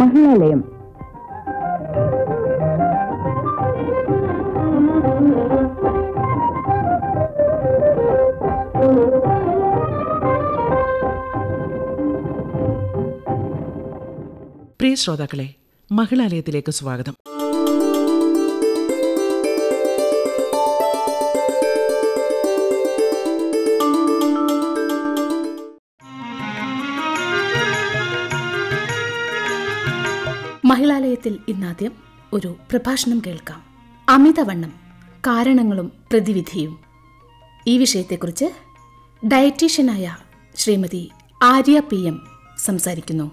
മഹിളാലയം പ്രിയ ശ്രോതാക്കളെ മഹിളാലയത്തിലേക്ക് സ്വാഗതം വിഷയത്തിൽ ഇന്നാദ്യം ഒരു പ്രഭാഷണം കേൾക്കാം അമിതവണ്ണം കാരണങ്ങളും പ്രതിവിധിയും ഈ വിഷയത്തെക്കുറിച്ച് ഡയറ്റീഷ്യനായ ശ്രീമതി ആര്യ പി എം സംസാരിക്കുന്നു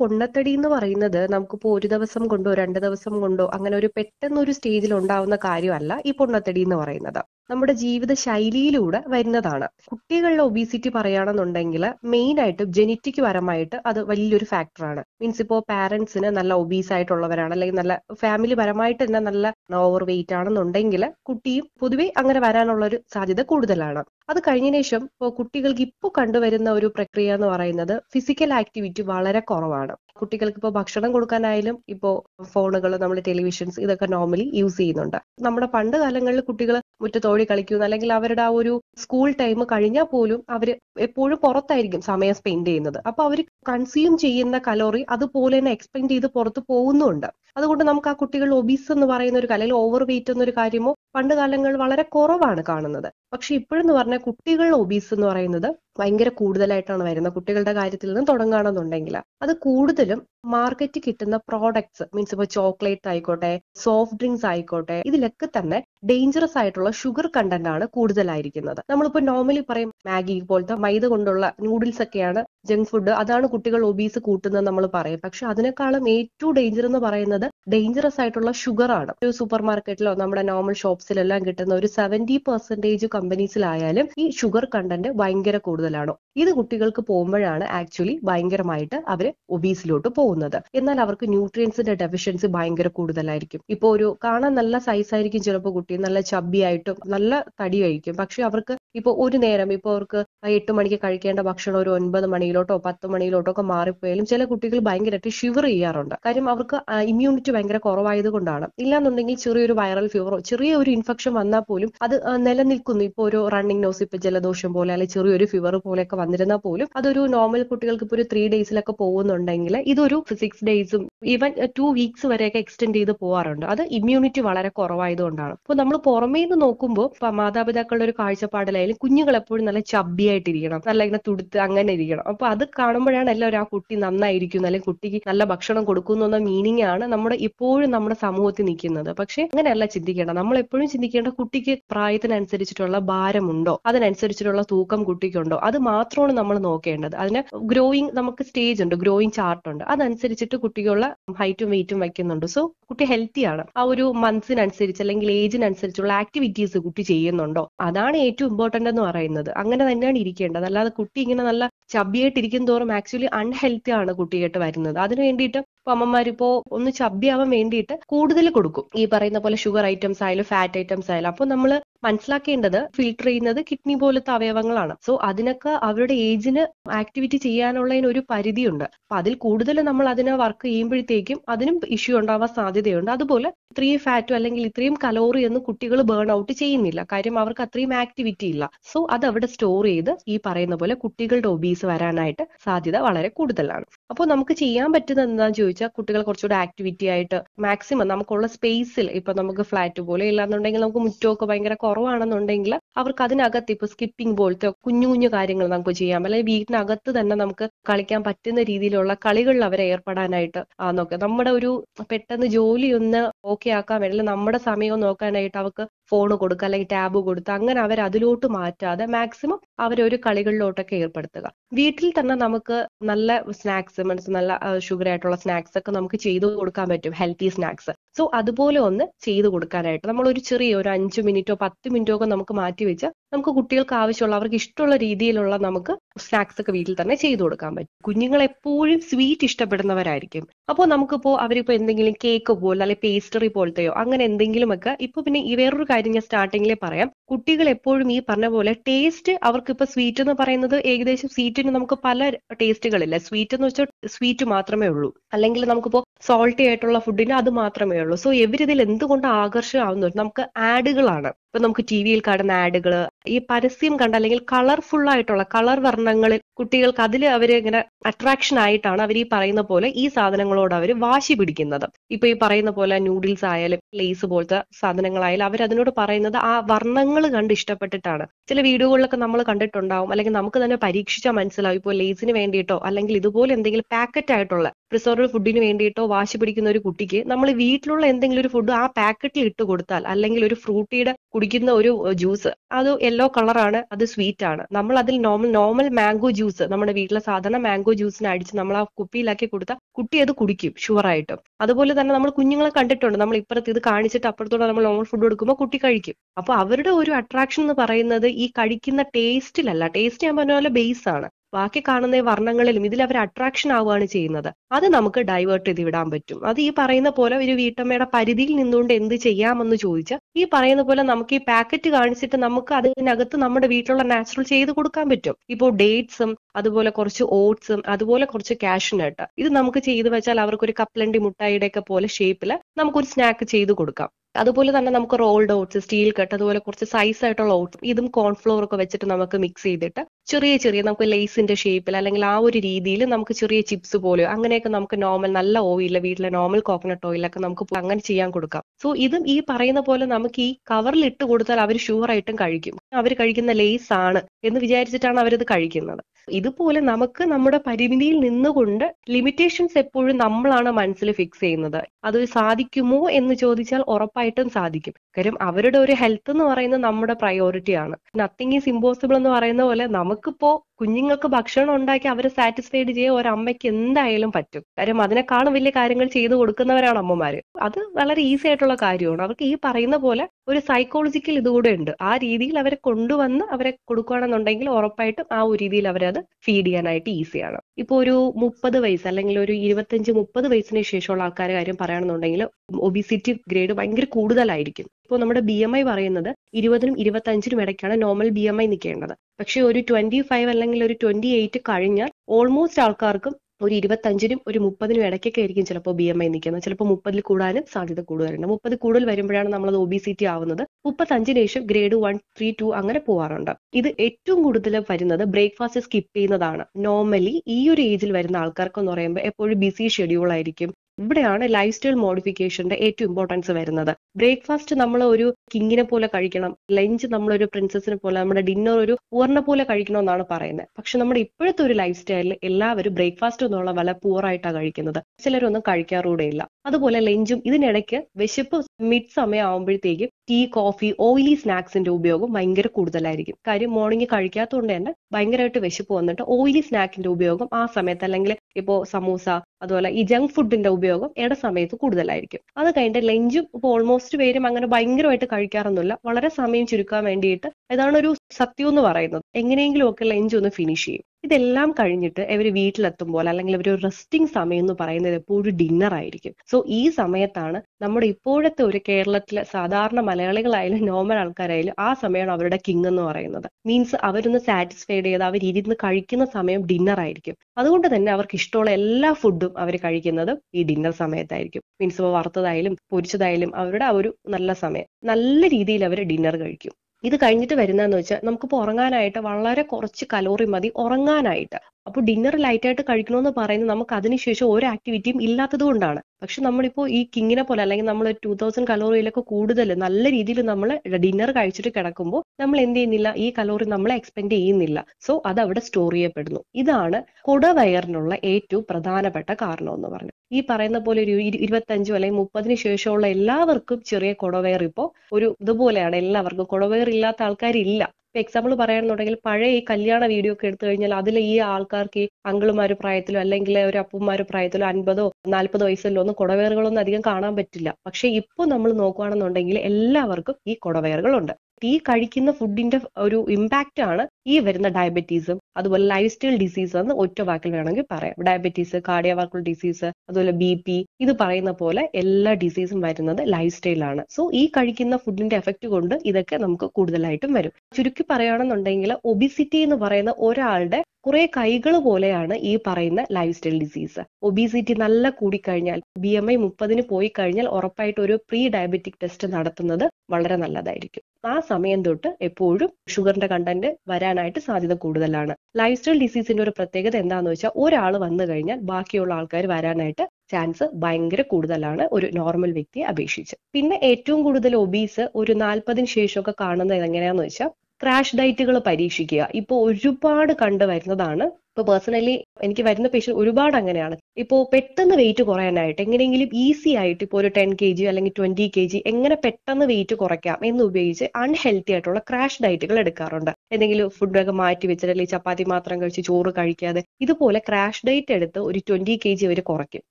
പൊണ്ണത്തടി എന്ന് പറയുന്നത് നമുക്കിപ്പോ ഒരു ദിവസം കൊണ്ടോ രണ്ട് ദിവസം കൊണ്ടോ അങ്ങനെ ഒരു പെട്ടെന്ന് ഒരു സ്റ്റേജിൽ ഉണ്ടാവുന്ന കാര്യമല്ല ഈ പൊണ്ണത്തടി എന്ന് പറയുന്നത് നമ്മുടെ ജീവിത ശൈലിയിലൂടെ വരുന്നതാണ് കുട്ടികളിലെ ഒബീസിറ്റി പറയുകയാണെന്നുണ്ടെങ്കിൽ മെയിൻ ആയിട്ട് ജനറ്റിക് പരമായിട്ട് അത് വലിയൊരു ഫാക്ടറാണ് മീൻസ് ഇപ്പോ പാരന്റ്സിന് നല്ല ഒബീസ് ആയിട്ടുള്ളവരാണ് അല്ലെങ്കിൽ നല്ല ഫാമിലി പരമായിട്ട് തന്നെ നല്ല ഓവർ വെയിറ്റ് ആണെന്നുണ്ടെങ്കിൽ കുട്ടിയും പൊതുവെ അങ്ങനെ വരാനുള്ള ഒരു സാധ്യത കൂടുതലാണ് അത് കഴിഞ്ഞ ശേഷം ഇപ്പോൾ കുട്ടികൾക്ക് ഇപ്പോൾ കണ്ടുവരുന്ന ഒരു പ്രക്രിയ എന്ന് പറയുന്നത് ഫിസിക്കൽ ആക്ടിവിറ്റി വളരെ കുറവാണ് കുട്ടികൾക്ക് ഇപ്പോൾ ഭക്ഷണം കൊടുക്കാനായാലും ഇപ്പോൾ ഫോണുകൾ നമ്മൾ ടെലിവിഷൻസ് ഇതൊക്കെ നോർമലി യൂസ് ചെയ്യുന്നുണ്ട് നമ്മുടെ പണ്ട് കാലങ്ങളിൽ കുട്ടികൾ മുറ്റത്തോടി കളിക്കുന്നു അല്ലെങ്കിൽ അവരുടെ ആ ഒരു സ്കൂൾ ടൈം കഴിഞ്ഞാൽ പോലും അവർ എപ്പോഴും പുറത്തായിരിക്കും സമയം സ്പെൻഡ് ചെയ്യുന്നത് അപ്പൊ അവർ കൺസ്യൂം ചെയ്യുന്ന കലോറി അതുപോലെ തന്നെ എക്സ്പെൻഡ് ചെയ്ത് പുറത്ത് പോകുന്നുണ്ട് അതുകൊണ്ട് നമുക്ക് ആ കുട്ടികൾ ഒബീസ് എന്ന് പറയുന്ന ഒരു കാര്യം ഓവർ വെയിറ്റ് എന്നൊരു കാര്യമോ പണ്ട് കാലങ്ങളിൽ വളരെ കുറവാണ് കാണുന്നത് പക്ഷെ ഇപ്പോഴെന്ന് പറഞ്ഞാൽ കുട്ടികൾ ഒബീസ് എന്ന് പറയുന്നത് ഭയങ്കര കൂടുതലായിട്ടാണ് വരുന്നത് കുട്ടികളുടെ കാര്യത്തിൽ നിന്ന് തുടങ്ങുകയാണെന്നുണ്ടെങ്കിൽ അത് കൂടുതലും മാർക്കറ്റ് കിട്ടുന്ന പ്രോഡക്ട്സ് മീൻസ് ഇപ്പോൾ ചോക്ലേറ്റ് ആയിക്കോട്ടെ സോഫ്റ്റ് ഡ്രിങ്ക്സ് ആയിക്കോട്ടെ ഇതിലൊക്കെ തന്നെ ഡേഞ്ചറസ് ആയിട്ടുള്ള ഷുഗർ കണ്ടന്റ് ആണ് കൂടുതലായിരിക്കുന്നത് നമ്മളിപ്പോൾ നോർമലി പറയും മാഗി പോലത്തെ മൈദ കൊണ്ടുള്ള നൂഡിൽസ് ഒക്കെയാണ് ജങ്ക് ഫുഡ് അതാണ് കുട്ടികൾ ഒബീസ് കൂട്ടുന്നത് നമ്മൾ പറയും പക്ഷെ അതിനേക്കാളും ഏറ്റവും ഡേഞ്ചർ എന്ന് പറയുന്നത് ഡേഞ്ചറസ് ആയിട്ടുള്ള ഷുഗർ ആണ് ഒരു സൂപ്പർ മാർക്കറ്റിലോ നമ്മുടെ നോർമൽ ഷോപ്സിലെല്ലാം കിട്ടുന്ന ഒരു സെവന്റി പെർസെന്റേജ് കമ്പനീസിലായാലും ഈ ഷുഗർ കണ്ടന്റ് ഭയങ്കര കൂടുതലാണ് ഇത് കുട്ടികൾക്ക് പോകുമ്പോഴാണ് ആക്ച്വലി ഭയങ്കരമായിട്ട് അവർ ഒബീസിലോട്ട് പോകുന്നത് എന്നാൽ അവർക്ക് ന്യൂട്രിയൻസിന്റെ ഡെഫിഷ്യൻസി ഭയങ്കര കൂടുതലായിരിക്കും ഇപ്പോൾ ഒരു കാണാൻ നല്ല സൈസ് ആയിരിക്കും ചിലപ്പോൾ കുട്ടി നല്ല ആയിട്ടും നല്ല തടി കഴിക്കും പക്ഷെ അവർക്ക് ഇപ്പോൾ ഒരു നേരം ഇപ്പോൾ അവർക്ക് എട്ട് മണിക്ക് കഴിക്കേണ്ട ഭക്ഷണം ഒരു ഒൻപത് മണിയിലോ പതിനൊന്നിലോട്ടോ പത്ത് മണിയിലോട്ടോ ഒക്കെ മാറിപ്പോയാലും ചില കുട്ടികൾ ഭയങ്കരമായിട്ട് ഷിവർ ചെയ്യാറുണ്ട് കാര്യം അവർക്ക് ഇമ്മ്യൂണിറ്റി ഭയങ്കര കുറവായത് കൊണ്ടാണ് ഇല്ലാന്നുണ്ടെങ്കിൽ ചെറിയൊരു വൈറൽ ഫീവറോ ചെറിയ ഒരു ഇൻഫെക്ഷൻ വന്നാൽ പോലും അത് നിലനിൽക്കുന്നു ഇപ്പോൾ ഒരു റണ്ണിങ് നോസ് ഇപ്പൊ ജലദോഷം പോലെ അല്ലെങ്കിൽ ചെറിയൊരു ഫീവർ പോലെയൊക്കെ വന്നിരുന്നാൽ പോലും അതൊരു നോർമൽ കുട്ടികൾക്ക് ഇപ്പോൾ ഒരു ത്രീ ഡേയ്സിലൊക്കെ പോകുന്നുണ്ടെങ്കിൽ ഇതൊരു സിക്സ് ഡേയ്സും ഈവൻ ടു വീക്സ് വരെയൊക്കെ എക്സ്റ്റെൻഡ് ചെയ്ത് പോകാറുണ്ട് അത് ഇമ്മ്യൂണിറ്റി വളരെ കുറവായതുകൊണ്ടാണ് അപ്പോൾ നമ്മൾ പുറമേ നിന്ന് നോക്കുമ്പോൾ മാതാപിതാക്കളുടെ ഒരു കാഴ്ചപ്പാടിലായാലും കുഞ്ഞുങ്ങൾ എപ്പോഴും നല്ല ചബ്ബിയായിട്ടിരിക്കണം നല്ല ഇങ്ങനെ തുടുത്ത് അങ്ങനെ ഇരിക്കണം അപ്പൊ അത് കാണുമ്പോഴാണ് എല്ലാവരും ആ കുട്ടി നന്നായിരിക്കുന്നു അല്ലെങ്കിൽ കുട്ടിക്ക് നല്ല ഭക്ഷണം കൊടുക്കുന്നു എന്ന മീനിങ് ആണ് നമ്മുടെ ഇപ്പോഴും നമ്മുടെ സമൂഹത്തിൽ നിൽക്കുന്നത് പക്ഷെ അങ്ങനെയല്ല ചിന്തിക്കേണ്ട നമ്മൾ എപ്പോഴും ചിന്തിക്കേണ്ട കുട്ടിക്ക് പ്രായത്തിനനുസരിച്ചിട്ടുള്ള ഭാരമുണ്ടോ അതിനനുസരിച്ചിട്ടുള്ള തൂക്കം കുട്ടിക്കുണ്ടോ അത് മാത്രമാണ് നമ്മൾ നോക്കേണ്ടത് അതിന് ഗ്രോയിങ് നമുക്ക് സ്റ്റേജ് ഉണ്ട് ഗ്രോയിങ് ചാർട്ട് ഉണ്ട് അതനുസരിച്ചിട്ട് കുട്ടിക്കുള്ള ഹൈറ്റും വെയിറ്റും വയ്ക്കുന്നുണ്ട് സോ കുട്ടി ഹെൽത്തി ആണ് ആ ഒരു മന്ത്സിനനുസരിച്ച് അല്ലെങ്കിൽ ഏജിനനുസരിച്ചുള്ള ആക്ടിവിറ്റീസ് കുട്ടി ചെയ്യുന്നുണ്ടോ അതാണ് ഏറ്റവും ഇമ്പോർട്ടന്റ് എന്ന് പറയുന്നത് അങ്ങനെ തന്നെയാണ് ഇരിക്കേണ്ടത് അല്ലാതെ കുട്ടി ഇങ്ങനെ നല്ല ചബിയായിട്ട് തോറും ആക്ച്വലി അൺഹെൽത്തി ആണ് കുട്ടിയായിട്ട് വരുന്നത് അതിന് വേണ്ടിയിട്ട് ഇപ്പൊ അമ്മമാരിപ്പോ ഒന്ന് ചബിയാവാൻ വേണ്ടിയിട്ട് കൂടുതൽ കൊടുക്കും ഈ പറയുന്ന പോലെ ഷുഗർ ഐറ്റംസ് ആയാലും ഫാറ്റ് ഐറ്റംസ് ആയാലും അപ്പൊ നമ്മൾ മനസ്സിലാക്കേണ്ടത് ഫിൽട്ടർ ചെയ്യുന്നത് കിഡ്നി പോലത്തെ അവയവങ്ങളാണ് സോ അതിനൊക്കെ അവരുടെ ഏജിന് ആക്ടിവിറ്റി ചെയ്യാനുള്ളതിന് ഒരു പരിധിയുണ്ട് അപ്പൊ അതിൽ കൂടുതൽ നമ്മൾ അതിനെ വർക്ക് ചെയ്യുമ്പോഴത്തേക്കും അതിനും ഇഷ്യൂ ഉണ്ടാവാൻ സാധ്യതയുണ്ട് അതുപോലെ ഇത്രയും ഫാറ്റ് അല്ലെങ്കിൽ ഇത്രയും കലോറി ഒന്നും കുട്ടികൾ ബേൺ ഔട്ട് ചെയ്യുന്നില്ല കാര്യം അവർക്ക് അത്രയും ആക്ടിവിറ്റി ഇല്ല സോ അത് അവിടെ സ്റ്റോർ ചെയ്ത് ഈ പറയുന്ന പോലെ കുട്ടികളുടെ ഒബീസ് വരാനായിട്ട് സാധ്യത വളരെ കൂടുതലാണ് അപ്പോൾ നമുക്ക് ചെയ്യാൻ പറ്റുന്നത് എന്താണെന്ന് ചോദിച്ചാൽ കുട്ടികൾ കുറച്ചുകൂടെ ആക്ടിവിറ്റി ആയിട്ട് മാക്സിമം നമുക്കുള്ള സ്പേസിൽ ഇപ്പൊ നമുക്ക് ഫ്ലാറ്റ് പോലെ ഇല്ലാന്നുണ്ടെങ്കിൽ നമുക്ക് മുറ്റമൊക്കെ ഭയങ്കര കുറവാണെന്നുണ്ടെങ്കിൽ അവർക്ക് അതിനകത്ത് ഇപ്പൊ സ്കിപ്പിംഗ് പോലത്തെ കുഞ്ഞു കുഞ്ഞു കാര്യങ്ങൾ നമുക്ക് ചെയ്യാം അല്ലെങ്കിൽ വീട്ടിനകത്ത് തന്നെ നമുക്ക് കളിക്കാൻ പറ്റുന്ന രീതിയിലുള്ള കളികളിൽ അവരെ ഏർപ്പെടാനായിട്ട് ആ നോക്കാം നമ്മുടെ ഒരു പെട്ടെന്ന് ജോലി ഒന്ന് ഓക്കെ ആക്കാൻ വേണ്ടി നമ്മുടെ സമയം നോക്കാനായിട്ട് അവർക്ക് ഫോൺ കൊടുക്കുക അല്ലെങ്കിൽ ടാബ് കൊടുക്കുക അങ്ങനെ അവർ അതിലോട്ട് മാറ്റാതെ മാക്സിമം അവരെ ഒരു കളികളിലോട്ടൊക്കെ ഏർപ്പെടുത്തുക വീട്ടിൽ തന്നെ നമുക്ക് നല്ല സ്നാക്സ് മനസ്സിൽ നല്ല ഷുഗർ ആയിട്ടുള്ള സ്നാക്സ് ഒക്കെ നമുക്ക് ചെയ്തു കൊടുക്കാൻ പറ്റും ഹെൽത്തി സ്നാക്സ് സോ അതുപോലെ ഒന്ന് ചെയ്ത് കൊടുക്കാനായിട്ട് നമ്മൾ ഒരു ചെറിയ ഒരു അഞ്ച് മിനിറ്റോ പത്ത് മിനിറ്റോ ഒക്കെ നമുക്ക് മാറ്റി വെച്ച് നമുക്ക് കുട്ടികൾക്ക് ആവശ്യമുള്ള അവർക്ക് ഇഷ്ടമുള്ള രീതിയിലുള്ള നമുക്ക് സ്നാക്സ് ഒക്കെ വീട്ടിൽ തന്നെ ചെയ്തു കൊടുക്കാൻ പറ്റും കുഞ്ഞുങ്ങൾ എപ്പോഴും സ്വീറ്റ് ഇഷ്ടപ്പെടുന്നവരായിരിക്കും അപ്പോൾ നമുക്കിപ്പോൾ അവരിപ്പോൾ എന്തെങ്കിലും കേക്ക് പോലെ അല്ലെങ്കിൽ പേസ്റ്ററി പോലത്തെയോ അങ്ങനെ എന്തെങ്കിലുമൊക്കെ ഇപ്പൊ പിന്നെ ഈ വേറൊരു കാര്യം ഞാൻ സ്റ്റാർട്ടിങ്ങിൽ പറയാം കുട്ടികൾ എപ്പോഴും ഈ പറഞ്ഞ പോലെ ടേസ്റ്റ് അവർക്ക് ഇപ്പൊ സ്വീറ്റ് എന്ന് പറയുന്നത് ഏകദേശം സ്വീറ്റിന് നമുക്ക് പല ടേസ്റ്റുകളില്ല സ്വീറ്റ് എന്ന് വെച്ചാൽ സ്വീറ്റ് മാത്രമേ ഉള്ളൂ അല്ലെങ്കിൽ നമുക്കിപ്പോ സോൾട്ടി ആയിട്ടുള്ള ഫുഡിന് അത് മാത്രമേ ഉള്ളൂ സോ എവരിതിൽ എന്തുകൊണ്ട് ആകർഷകമാവുന്നു നമുക്ക് ആഡുകളാണ് ഇപ്പൊ നമുക്ക് ടി വിയിൽ കാണുന്ന ആഡുകൾ ഈ പരസ്യം കണ്ട അല്ലെങ്കിൽ കളർഫുൾ ആയിട്ടുള്ള കളർ വർണ്ണങ്ങളിൽ കുട്ടികൾക്ക് അതിൽ അവർ ഇങ്ങനെ അട്രാക്ഷൻ ആയിട്ടാണ് അവർ ഈ പറയുന്ന പോലെ ഈ സാധനങ്ങളോട് അവർ വാശി പിടിക്കുന്നത് ഇപ്പൊ ഈ പറയുന്ന പോലെ നൂഡിൽസ് ആയാലും ലേസ് പോലത്തെ സാധനങ്ങളായാലും അവർ അതിനോട് പറയുന്നത് ആ വർണ്ണങ്ങൾ കണ്ട് ഇഷ്ടപ്പെട്ടിട്ടാണ് ചില വീഡിയോകളിലൊക്കെ നമ്മൾ കണ്ടിട്ടുണ്ടാവും അല്ലെങ്കിൽ നമുക്ക് തന്നെ പരീക്ഷിച്ചാൽ മനസ്സിലാവും ഇപ്പോൾ ലേസിന് വേണ്ടിയിട്ടോ അല്ലെങ്കിൽ ഇതുപോലെ എന്തെങ്കിലും പാക്കറ്റ് ആയിട്ടുള്ള പ്രിസർവ് ഫുഡിന് വേണ്ടിയിട്ടോ വാശി പിടിക്കുന്ന ഒരു കുട്ടിക്ക് നമ്മൾ വീട്ടിലുള്ള എന്തെങ്കിലും ഒരു ഫുഡ് ആ പാക്കറ്റിൽ ഇട്ട് കൊടുത്താൽ അല്ലെങ്കിൽ ഒരു ഫ്രൂട്ടിയുടെ കുടി കുടിക്കുന്ന ഒരു ജ്യൂസ് അത് യെല്ലോ കളറാണ് അത് സ്വീറ്റ് ആണ് നമ്മൾ അതിൽ നോർമൽ നോർമൽ മാംഗോ ജ്യൂസ് നമ്മുടെ വീട്ടിലെ സാധാരണ മാംഗോ ജ്യൂസിന് അടിച്ച് നമ്മൾ ആ കുപ്പിയിലാക്കി കൊടുത്ത കുട്ടി അത് കുടിക്കും ആയിട്ട് അതുപോലെ തന്നെ നമ്മൾ കുഞ്ഞുങ്ങളെ കണ്ടിട്ടുണ്ട് നമ്മൾ ഇപ്പുറത്ത് ഇത് കാണിച്ചിട്ട് അപ്പുറത്തോടെ നമ്മൾ നോർമൽ ഫുഡ് കൊടുക്കുമ്പോൾ കുട്ടി കഴിക്കും അപ്പോൾ അവരുടെ ഒരു അട്രാക്ഷൻ എന്ന് പറയുന്നത് ഈ കഴിക്കുന്ന ടേസ്റ്റിലല്ല ടേസ്റ്റ് ഞാൻ പറഞ്ഞ പോലെ ബേസ് ആണ് ബാക്കി കാണുന്ന വർണ്ണങ്ങളിലും ഇതിൽ അവർ അട്രാക്ഷൻ ആവുകയാണ് ചെയ്യുന്നത് അത് നമുക്ക് ഡൈവേർട്ട് ചെയ്ത് വിടാൻ പറ്റും അത് ഈ പറയുന്ന പോലെ ഒരു വീട്ടമ്മയുടെ പരിധിയിൽ നിന്നുകൊണ്ട് എന്ത് ചെയ്യാമെന്ന് ചോദിച്ചാൽ ഈ പറയുന്ന പോലെ നമുക്ക് ഈ പാക്കറ്റ് കാണിച്ചിട്ട് നമുക്ക് അതിനകത്ത് നമ്മുടെ വീട്ടിലുള്ള നാച്ചുറൽ ചെയ്ത് കൊടുക്കാൻ പറ്റും ഇപ്പോൾ ഡേറ്റ്സും അതുപോലെ കുറച്ച് ഓട്സും അതുപോലെ കുറച്ച് കാഷ്നട്ട് ഇത് നമുക്ക് ചെയ്തു വെച്ചാൽ അവർക്ക് ഒരു കപ്പലണ്ടി മുട്ടായിയുടെ ഒക്കെ പോലെ ഷേപ്പിൽ നമുക്കൊരു സ്നാക്ക് ചെയ്ത് കൊടുക്കാം അതുപോലെ തന്നെ നമുക്ക് റോൾഡ് ഓട്സ് സ്റ്റീൽ കട്ട് അതുപോലെ കുറച്ച് സൈസ് ആയിട്ടുള്ള ഓട്സ് ഇതും കോൺഫ്ലോർ ഒക്കെ വെച്ചിട്ട് നമുക്ക് മിക്സ് ചെയ്തിട്ട് ചെറിയ ചെറിയ നമുക്ക് ലേസിന്റെ ഷേപ്പിൽ അല്ലെങ്കിൽ ആ ഒരു രീതിയിൽ നമുക്ക് ചെറിയ ചിപ്സ് പോലെയോ അങ്ങനെയൊക്കെ നമുക്ക് നോർമൽ നല്ല ഓയിലിൽ വീട്ടിലെ നോർമൽ കോക്കനട്ട് ഓയിലൊക്കെ നമുക്ക് അങ്ങനെ ചെയ്യാൻ കൊടുക്കാം സോ ഇതും ഈ പറയുന്ന പോലെ നമുക്ക് ഈ കവറിൽ ഇട്ട് കൊടുത്താൽ അവർ ഷുവർ ആയിട്ടും കഴിക്കും അവർ കഴിക്കുന്ന ലേസ് ആണ് എന്ന് വിചാരിച്ചിട്ടാണ് അവരത് കഴിക്കുന്നത് ഇതുപോലെ നമുക്ക് നമ്മുടെ പരിമിതിയിൽ നിന്നുകൊണ്ട് ലിമിറ്റേഷൻസ് എപ്പോഴും നമ്മളാണ് മനസ്സിൽ ഫിക്സ് ചെയ്യുന്നത് അത് സാധിക്കുമോ എന്ന് ചോദിച്ചാൽ ഉറപ്പായിട്ടും സാധിക്കും കാര്യം അവരുടെ ഒരു ഹെൽത്ത് എന്ന് പറയുന്നത് നമ്മുടെ പ്രയോറിറ്റിയാണ് നത്തിങ് ഈസ് ഇമ്പോസിബിൾ എന്ന് പറയുന്ന പോലെ നമുക്കിപ്പോ കുഞ്ഞുങ്ങൾക്ക് ഭക്ഷണം ഉണ്ടാക്കി അവരെ സാറ്റിസ്ഫൈഡ് ചെയ്യാൻ ഒരമ്മയ്ക്ക് എന്തായാലും പറ്റും കാര്യം അതിനേക്കാളും വലിയ കാര്യങ്ങൾ ചെയ്തു കൊടുക്കുന്നവരാണ് അമ്മമാര് അത് വളരെ ഈസി ആയിട്ടുള്ള കാര്യമാണ് അവർക്ക് ഈ പറയുന്ന പോലെ ഒരു സൈക്കോളജിക്കൽ ഇതുകൂടെ ഉണ്ട് ആ രീതിയിൽ അവരെ കൊണ്ടുവന്ന് അവരെ കൊടുക്കുകയാണെന്നുണ്ടെങ്കിൽ ഉറപ്പായിട്ടും ആ ഒരു രീതിയിൽ അവരത് ഫീഡ് ചെയ്യാനായിട്ട് ഈസിയാണ് ഇപ്പോൾ ഒരു മുപ്പത് വയസ്സ് അല്ലെങ്കിൽ ഒരു ഇരുപത്തഞ്ച് മുപ്പത് വയസ്സിന് ശേഷമുള്ള ആൾക്കാരെ കാര്യം പറയുകയാണെന്നുണ്ടെങ്കിൽ ഒബിസിറ്റി ഗ്രേഡ് ഭയങ്കര കൂടുതലായിരിക്കും ഇപ്പോൾ നമ്മുടെ ബി എം ഐ പറയുന്നത് ഇരുപതിനും ഇരുപത്തഞ്ചിനും ഇടയ്ക്കാണ് നോർമൽ ബി എം ഐ നിൽക്കേണ്ടത് പക്ഷെ ഒരു ട്വന്റി ഫൈവ് അല്ലെങ്കിൽ ഒരു ട്വന്റി എയ്റ്റ് കഴിഞ്ഞാൽ ഓൾമോസ്റ്റ് ആൾക്കാർക്കും ഒരു ഇരുപത്തഞ്ചിനും ഒരു മുപ്പതിനും ഇടയ്ക്കൊക്കെ ആയിരിക്കും ചിലപ്പോൾ ബി എം ഐ നിൽക്കുന്നത് ചിലപ്പോൾ മുപ്പതിൽ കൂടാനും സാധ്യത കൂടുതലുണ്ട് മുപ്പത് കൂടുതൽ വരുമ്പോഴാണ് സി ടി ആവുന്നത് മുപ്പത്തഞ്ചിന് ശേഷം ഗ്രേഡ് വൺ ത്രീ ടു അങ്ങനെ പോവാറുണ്ട് ഇത് ഏറ്റവും കൂടുതൽ വരുന്നത് ബ്രേക്ക്ഫാസ്റ്റ് സ്കിപ്പ് ചെയ്യുന്നതാണ് നോർമലി ഈ ഒരു ഏജിൽ വരുന്ന ആൾക്കാർക്ക് എന്ന് പറയുമ്പോൾ എപ്പോഴും ബിസി ഷെഡ്യൂൾ ആയിരിക്കും ഇവിടെയാണ് ലൈഫ് സ്റ്റൈൽ മോഡിഫിക്കേഷന്റെ ഏറ്റവും ഇമ്പോർട്ടൻസ് വരുന്നത് ബ്രേക്ക്ഫാസ്റ്റ് നമ്മൾ ഒരു കിങ്ങിനെ പോലെ കഴിക്കണം ലഞ്ച് നമ്മളൊരു പ്രിൻസസിനെ പോലെ നമ്മുടെ ഡിന്നർ ഒരു പൂർണ്ണ പോലെ കഴിക്കണം എന്നാണ് പറയുന്നത് പക്ഷെ നമ്മുടെ ഇപ്പോഴത്തെ ഒരു ലൈഫ് സ്റ്റൈലിൽ എല്ലാവരും ബ്രേക്ക്ഫാസ്റ്റ് എന്നുള്ള വളരെ പൂർ ആയിട്ടാണ് കഴിക്കുന്നത് ചിലരൊന്നും കഴിക്കാറൂടെ ഇല്ല അതുപോലെ ലഞ്ചും ഇതിനിടയ്ക്ക് വിശപ്പ് മിഡ് സമയം ആവുമ്പോഴത്തേക്കും ടീ കോഫി ഓയിലി സ്നാക്സിന്റെ ഉപയോഗം ഭയങ്കര കൂടുതലായിരിക്കും കാര്യം മോർണിംഗ് കഴിക്കാത്തതുകൊണ്ട് തന്നെ ഭയങ്കരമായിട്ട് വിശപ്പ് വന്നിട്ട് ഓയിലി സ്നാക്കിന്റെ ഉപയോഗം ആ സമയത്ത് അല്ലെങ്കിൽ ഇപ്പോൾ സമൂസ അതുപോലെ ഈ ജങ്ക് ഫുഡിന്റെ ഉപയോഗം ഇട സമയത്ത് കൂടുതലായിരിക്കും അത് കഴിഞ്ഞിട്ട് ലഞ്ചും ഇപ്പോൾ ഓൾമോസ്റ്റ് പേരും അങ്ങനെ ഭയങ്കരമായിട്ട് കഴിക്കാറൊന്നുമില്ല വളരെ സമയം ചുരുക്കാൻ വേണ്ടിയിട്ട് ഇതാണ് ഒരു സത്യം എന്ന് പറയുന്നത് എങ്ങനെയെങ്കിലും ഒക്കെ ലഞ്ച് ഒന്ന് ഫിനിഷ് ചെയ്യും ഇതെല്ലാം കഴിഞ്ഞിട്ട് ഇവർ വീട്ടിലെത്തുമ്പോൾ അല്ലെങ്കിൽ ഒരു റെസ്റ്റിംഗ് സമയം എന്ന് പറയുന്നത് എപ്പോഴും ഡിന്നർ ആയിരിക്കും സോ ഈ സമയത്താണ് നമ്മുടെ ഇപ്പോഴത്തെ ഒരു കേരളത്തിലെ സാധാരണ മലയാളികളായാലും നോർമൽ ആൾക്കാരായാലും ആ സമയമാണ് അവരുടെ കിങ് എന്ന് പറയുന്നത് മീൻസ് അവരൊന്ന് സാറ്റിസ്ഫൈഡ് ചെയ്ത് അവർ ഇരുന്ന് കഴിക്കുന്ന സമയം ഡിന്നർ ആയിരിക്കും അതുകൊണ്ട് തന്നെ അവർക്ക് ഇഷ്ടമുള്ള എല്ലാ ഫുഡും അവർ കഴിക്കുന്നത് ഈ ഡിന്നർ സമയത്തായിരിക്കും മീൻസ് ഇപ്പോൾ വറുത്തതായാലും പൊരിച്ചതായാലും അവരുടെ ആ ഒരു നല്ല സമയം നല്ല രീതിയിൽ അവർ ഡിന്നർ കഴിക്കും ഇത് കഴിഞ്ഞിട്ട് വരുന്നതെന്ന് വെച്ചാൽ നമുക്കിപ്പോൾ ഉറങ്ങാനായിട്ട് വളരെ കുറച്ച് കലോറി മതി ഉറങ്ങാനായിട്ട് അപ്പോൾ ഡിന്നർ ലൈറ്റായിട്ട് കഴിക്കണമെന്ന് പറയുന്നത് നമുക്ക് അതിനുശേഷം ഒരു ആക്ടിവിറ്റിയും ഇല്ലാത്തത് കൊണ്ടാണ് പക്ഷെ നമ്മളിപ്പോൾ ഈ കിങ്ങിനെ പോലെ അല്ലെങ്കിൽ നമ്മൾ ടൂ തൗസൻഡ് കലോറിയിലൊക്കെ കൂടുതൽ നല്ല രീതിയിൽ നമ്മൾ ഡിന്നർ കഴിച്ചിട്ട് കിടക്കുമ്പോൾ നമ്മൾ എന്ത് ചെയ്യുന്നില്ല ഈ കലോറി നമ്മൾ എക്സ്പെൻഡ് ചെയ്യുന്നില്ല സോ അത് അവിടെ സ്റ്റോർ ചെയ്യപ്പെടുന്നു ഇതാണ് കുടവയറിനുള്ള ഏറ്റവും പ്രധാനപ്പെട്ട കാരണം എന്ന് പറഞ്ഞു ഈ പറയുന്ന പോലെ ഒരു ഇരുപത്തഞ്ചോ അല്ലെങ്കിൽ മുപ്പതിന് ശേഷമുള്ള എല്ലാവർക്കും ചെറിയ കുടവയർ ഇപ്പോൾ ഒരു ഇതുപോലെയാണ് എല്ലാവർക്കും കുടവയർ ഇല്ലാത്ത ആൾക്കാരില്ല എക്സാമ്പിൾ പറയാണെന്നുണ്ടെങ്കിൽ പഴയ ഈ കല്യാണ വീഡിയോ ഒക്കെ എടുത്തു കഴിഞ്ഞാൽ അതിൽ ഈ ആൾക്കാർക്ക് ഈ അങ്കിളുമാര് പ്രായത്തിലോ അല്ലെങ്കിൽ ഒരു അപ്പന്മാര് പ്രായത്തിലോ അൻപതോ നാൽപ്പതോ വയസ്സിലോ ഒന്നും കുടവയറുകളൊന്നും അധികം കാണാൻ പറ്റില്ല പക്ഷെ ഇപ്പോൾ നമ്മൾ നോക്കുകയാണെന്നുണ്ടെങ്കിൽ എല്ലാവർക്കും ഈ കുടവയറുകളുണ്ട് ഈ കഴിക്കുന്ന ഫുഡിന്റെ ഒരു ഇമ്പാക്റ്റ് ആണ് ഈ വരുന്ന ഡയബറ്റീസും അതുപോലെ ലൈഫ് സ്റ്റൈൽ ഡിസീസ് എന്ന് ഒറ്റ വാക്കിൽ വേണമെങ്കിൽ പറയാം ഡയബറ്റീസ് കാർഡിയാവാക്കുൾ ഡിസീസ് അതുപോലെ ബി പി ഇത് പറയുന്ന പോലെ എല്ലാ ഡിസീസും വരുന്നത് ലൈഫ് സ്റ്റൈലാണ് സോ ഈ കഴിക്കുന്ന ഫുഡിന്റെ എഫക്ട് കൊണ്ട് ഇതൊക്കെ നമുക്ക് കൂടുതലായിട്ടും വരും ചുരുക്കി പറയുകയാണെന്നുണ്ടെങ്കിൽ ഒബിസിറ്റി എന്ന് പറയുന്ന ഒരാളുടെ കുറെ കൈകൾ പോലെയാണ് ഈ പറയുന്ന ലൈഫ് സ്റ്റൈൽ ഡിസീസ് ഒബീസിറ്റി നല്ല കൂടിക്കഴിഞ്ഞാൽ ബി എം ഐ മുപ്പതിന് പോയി കഴിഞ്ഞാൽ ഉറപ്പായിട്ട് ഒരു പ്രീ ഡയബറ്റിക് ടെസ്റ്റ് നടത്തുന്നത് വളരെ നല്ലതായിരിക്കും ആ സമയം തൊട്ട് എപ്പോഴും ഷുഗറിന്റെ കണ്ടന്റ് വരാനായിട്ട് സാധ്യത കൂടുതലാണ് ലൈഫ് സ്റ്റൈൽ ഡിസീസിന്റെ ഒരു പ്രത്യേകത എന്താണെന്ന് വെച്ചാൽ ഒരാൾ വന്നു കഴിഞ്ഞാൽ ബാക്കിയുള്ള ആൾക്കാർ വരാനായിട്ട് ചാൻസ് ഭയങ്കര കൂടുതലാണ് ഒരു നോർമൽ വ്യക്തിയെ അപേക്ഷിച്ച് പിന്നെ ഏറ്റവും കൂടുതൽ ഒബീസ് ഒരു നാൽപ്പതിന് ശേഷമൊക്കെ കാണുന്നത് എങ്ങനെയാന്ന് വെച്ചാൽ ക്രാഷ് ഡയറ്റുകൾ പരീക്ഷിക്കുക ഇപ്പോൾ ഒരുപാട് കണ്ടുവരുന്നതാണ് ഇപ്പൊ പേഴ്സണലി എനിക്ക് വരുന്ന പേഷ്യൻ ഒരുപാട് അങ്ങനെയാണ് ഇപ്പോ പെട്ടെന്ന് വെയിറ്റ് കുറയാനായിട്ട് എങ്ങനെയെങ്കിലും ഈസി ആയിട്ട് ഇപ്പോൾ ഒരു ടെൻ കെ ജി അല്ലെങ്കിൽ ട്വന്റി കെ ജി എങ്ങനെ പെട്ടെന്ന് വെയിറ്റ് കുറയ്ക്കാം എന്ന് ഉപയോഗിച്ച് അൺഹെൽത്തി ആയിട്ടുള്ള ക്രാഷ് ഡയറ്റുകൾ എടുക്കാറുണ്ട് എന്തെങ്കിലും ഫുഡൊക്കെ മാറ്റി വെച്ചിട്ട് അല്ലെങ്കിൽ ചപ്പാത്തി മാത്രം കഴിച്ച് ചോറ് കഴിക്കാതെ ഇതുപോലെ ക്രാഷ് ഡയറ്റ് എടുത്ത് ഒരു ട്വന്റി കെ ജി അവർ കുറയ്ക്കും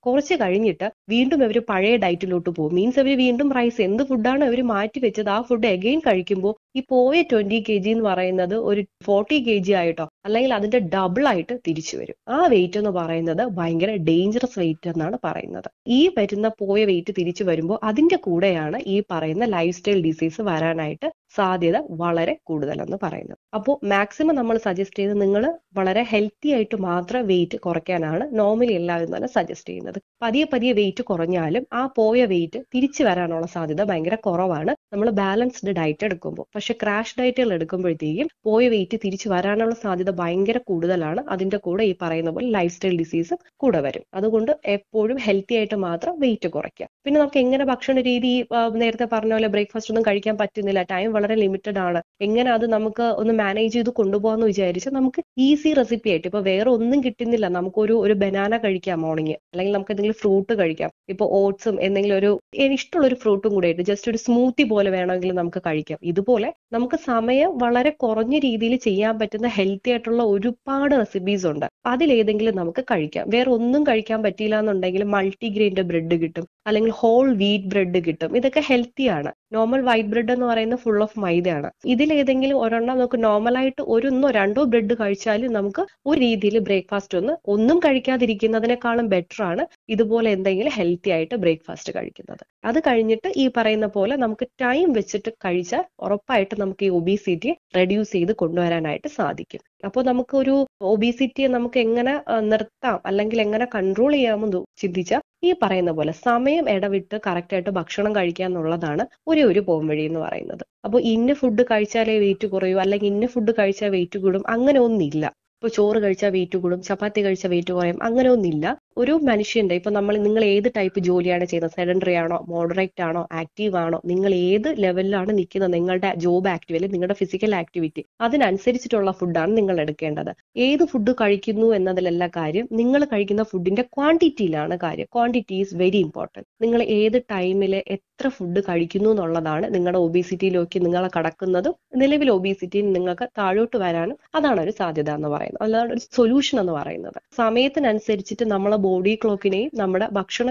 കുറച്ച് കഴിഞ്ഞിട്ട് വീണ്ടും അവർ പഴയ ഡയറ്റിലോട്ട് പോകും മീൻസ് അവർ വീണ്ടും റൈസ് എന്ത് ഫുഡാണ് അവർ മാറ്റി വെച്ചത് ആ ഫുഡ് എഗെയിൻ കഴിക്കുമ്പോൾ ഈ പോയ ട്വന്റി കെ ജി എന്ന് പറയുന്നത് ഒരു ഫോർട്ടി കെ ജി ആയിട്ടോ അല്ലെങ്കിൽ അതിന്റെ ഡബിൾ ആയിട്ട് തിരിച്ചു വരും ആ വെയിറ്റ് എന്ന് പറയുന്നത് ഭയങ്കര ഡേഞ്ചറസ് വെയിറ്റ് എന്നാണ് പറയുന്നത് ഈ വരുന്ന പോയ വെയിറ്റ് തിരിച്ചു വരുമ്പോൾ അതിന്റെ കൂടെയാണ് ഈ പറയുന്ന ലൈഫ് സ്റ്റൈൽ ഡിസീസ് വരാനായിട്ട് സാധ്യത വളരെ കൂടുതലെന്ന് പറയുന്നത് അപ്പോൾ മാക്സിമം നമ്മൾ സജസ്റ്റ് ചെയ്ത് നിങ്ങൾ വളരെ ഹെൽത്തി ആയിട്ട് മാത്രം വെയിറ്റ് കുറയ്ക്കാനാണ് നോർമലി എല്ലാവരും തന്നെ സജസ്റ്റ് ചെയ്യുന്നത് പതിയെ പതിയെ വെയിറ്റ് കുറഞ്ഞാലും ആ പോയ വെയിറ്റ് തിരിച്ചു വരാനുള്ള സാധ്യത ഭയങ്കര കുറവാണ് നമ്മൾ ബാലൻസ്ഡ് ഡയറ്റ് എടുക്കുമ്പോൾ പക്ഷെ ക്രാഷ് ഡയറ്റുകൾ എടുക്കുമ്പോഴത്തേക്കും പോയ വെയിറ്റ് തിരിച്ചു വരാനുള്ള സാധ്യത ഭയങ്കര കൂടുതലാണ് അതിന്റെ കൂടെ ഈ പറയുന്ന പോലെ ലൈഫ് സ്റ്റൈൽ ഡിസീസ് കൂടെ വരും അതുകൊണ്ട് എപ്പോഴും ഹെൽത്തി ആയിട്ട് മാത്രം വെയിറ്റ് കുറയ്ക്കുക പിന്നെ നമുക്ക് എങ്ങനെ ഭക്ഷണ രീതി നേരത്തെ പറഞ്ഞ പോലെ ബ്രേക്ക്ഫാസ്റ്റ് ഒന്നും കഴിക്കാൻ പറ്റുന്നില്ല ടൈം വളരെ വളരെ ലിമിറ്റഡ് ആണ് എങ്ങനെ അത് നമുക്ക് ഒന്ന് മാനേജ് ചെയ്ത് കൊണ്ടുപോകാന്ന് വിചാരിച്ച് നമുക്ക് ഈസി റെസിപ്പി ആയിട്ട് ഇപ്പൊ വേറെ ഒന്നും കിട്ടുന്നില്ല നമുക്കൊരു ഒരു ബനാന കഴിക്കാം മോർണിംഗ് അല്ലെങ്കിൽ നമുക്ക് എന്തെങ്കിലും ഫ്രൂട്ട് കഴിക്കാം ഇപ്പൊ ഓട്സും എന്തെങ്കിലും ഒരു ഇഷ്ടമുള്ള ഒരു ഫ്രൂട്ടും കൂടെ ആയിട്ട് ജസ്റ്റ് ഒരു സ്മൂത്തി പോലെ വേണമെങ്കിൽ നമുക്ക് കഴിക്കാം ഇതുപോലെ നമുക്ക് സമയം വളരെ കുറഞ്ഞ രീതിയിൽ ചെയ്യാൻ പറ്റുന്ന ഹെൽത്തി ആയിട്ടുള്ള ഒരുപാട് റെസിപ്പീസ് ഉണ്ട് അതിലേതെങ്കിലും നമുക്ക് കഴിക്കാം വേറെ ഒന്നും കഴിക്കാൻ പറ്റിയില്ല എന്നുണ്ടെങ്കിൽ മൾട്ടിഗ്രെയിൻ്റെ ബ്രെഡ് കിട്ടും അല്ലെങ്കിൽ ഹോൾ വീറ്റ് ബ്രെഡ് കിട്ടും ഇതൊക്കെ ഹെൽത്തി ആണ് നോർമൽ വൈറ്റ് ബ്രെഡ് എന്ന് പറയുന്നത് ഫുൾ ഓഫ് മൈദയാണ് ഇതിൽ ഏതെങ്കിലും ഒരെണ്ണം നമുക്ക് നോർമലായിട്ട് ഒരൊന്നോ രണ്ടോ ബ്രെഡ് കഴിച്ചാൽ നമുക്ക് ഒരു രീതിയിൽ ബ്രേക്ക്ഫാസ്റ്റ് ഒന്ന് ഒന്നും കഴിക്കാതിരിക്കുന്നതിനേക്കാളും ബെറ്റർ ആണ് ഇതുപോലെ എന്തെങ്കിലും ഹെൽത്തി ആയിട്ട് ബ്രേക്ക്ഫാസ്റ്റ് കഴിക്കുന്നത് അത് കഴിഞ്ഞിട്ട് ഈ പറയുന്ന പോലെ നമുക്ക് ടൈം വെച്ചിട്ട് കഴിച്ചാൽ ഉറപ്പായിട്ട് നമുക്ക് ഈ ഒബീസിറ്റി റെഡ്യൂസ് ചെയ്ത് കൊണ്ടുവരാനായിട്ട് സാധിക്കും അപ്പോൾ ഒരു ഒബീസിറ്റിയെ നമുക്ക് എങ്ങനെ നിർത്താം അല്ലെങ്കിൽ എങ്ങനെ കൺട്രോൾ ചെയ്യാമെന്ന് ചിന്തിച്ച ഈ പറയുന്ന പോലെ സമയം ഇടവിട്ട് കറക്റ്റായിട്ട് ഭക്ഷണം കഴിക്കുക എന്നുള്ളതാണ് ഒരേ ഒരു പോംവഴി എന്ന് പറയുന്നത് അപ്പോൾ ഇന്ന ഫുഡ് കഴിച്ചാലേ വെയിറ്റ് കുറയൂ അല്ലെങ്കിൽ ഇന്ന ഫുഡ് കഴിച്ചാൽ വെയിറ്റ് കൂടും അങ്ങനെ ഒന്നില്ല ഇപ്പോൾ ചോറ് കഴിച്ചാൽ വെയിറ്റ് കൂടും ചപ്പാത്തി കഴിച്ചാൽ വെയിറ്റ് കുറയും അങ്ങനെ ഒന്നില്ല ഒരു മനുഷ്യന്റെ ഇപ്പൊ നമ്മൾ നിങ്ങൾ ഏത് ടൈപ്പ് ജോലിയാണ് ചെയ്യുന്നത് സെഡൻഡറി ആണോ മോഡറേറ്റ് ആണോ ആക്റ്റീവ് ആണോ നിങ്ങൾ ഏത് ലെവലിലാണ് നിൽക്കുന്നത് നിങ്ങളുടെ ജോബ് ആക്ടിവിറ്റി അല്ലെങ്കിൽ നിങ്ങളുടെ ഫിസിക്കൽ ആക്ടിവിറ്റി അതിനനുസരിച്ചിട്ടുള്ള ഫുഡാണ് നിങ്ങൾ എടുക്കേണ്ടത് ഏത് ഫുഡ് കഴിക്കുന്നു എന്നതിലല്ല കാര്യം നിങ്ങൾ കഴിക്കുന്ന ഫുഡിന്റെ ക്വാണ്ടിറ്റിയിലാണ് കാര്യം ക്വാണ്ടിറ്റി ഈസ് വെരി ഇമ്പോർട്ടന്റ് നിങ്ങൾ ഏത് ടൈമിൽ എത്ര ഫുഡ് കഴിക്കുന്നു എന്നുള്ളതാണ് നിങ്ങളുടെ ഒബീസിറ്റിയിലേക്ക് നിങ്ങളെ കടക്കുന്നതും നിലവിൽ ഒബീസിറ്റി നിങ്ങൾക്ക് താഴോട്ട് വരാനും അതാണ് ഒരു സാധ്യത എന്ന് പറയുന്നത് അല്ലാതെ ഒരു സൊല്യൂഷൻ എന്ന് പറയുന്നത് സമയത്തിനനുസരിച്ചിട്ട് നമ്മളെ ബോഡി ക്ലോക്കിനെയും നമ്മുടെ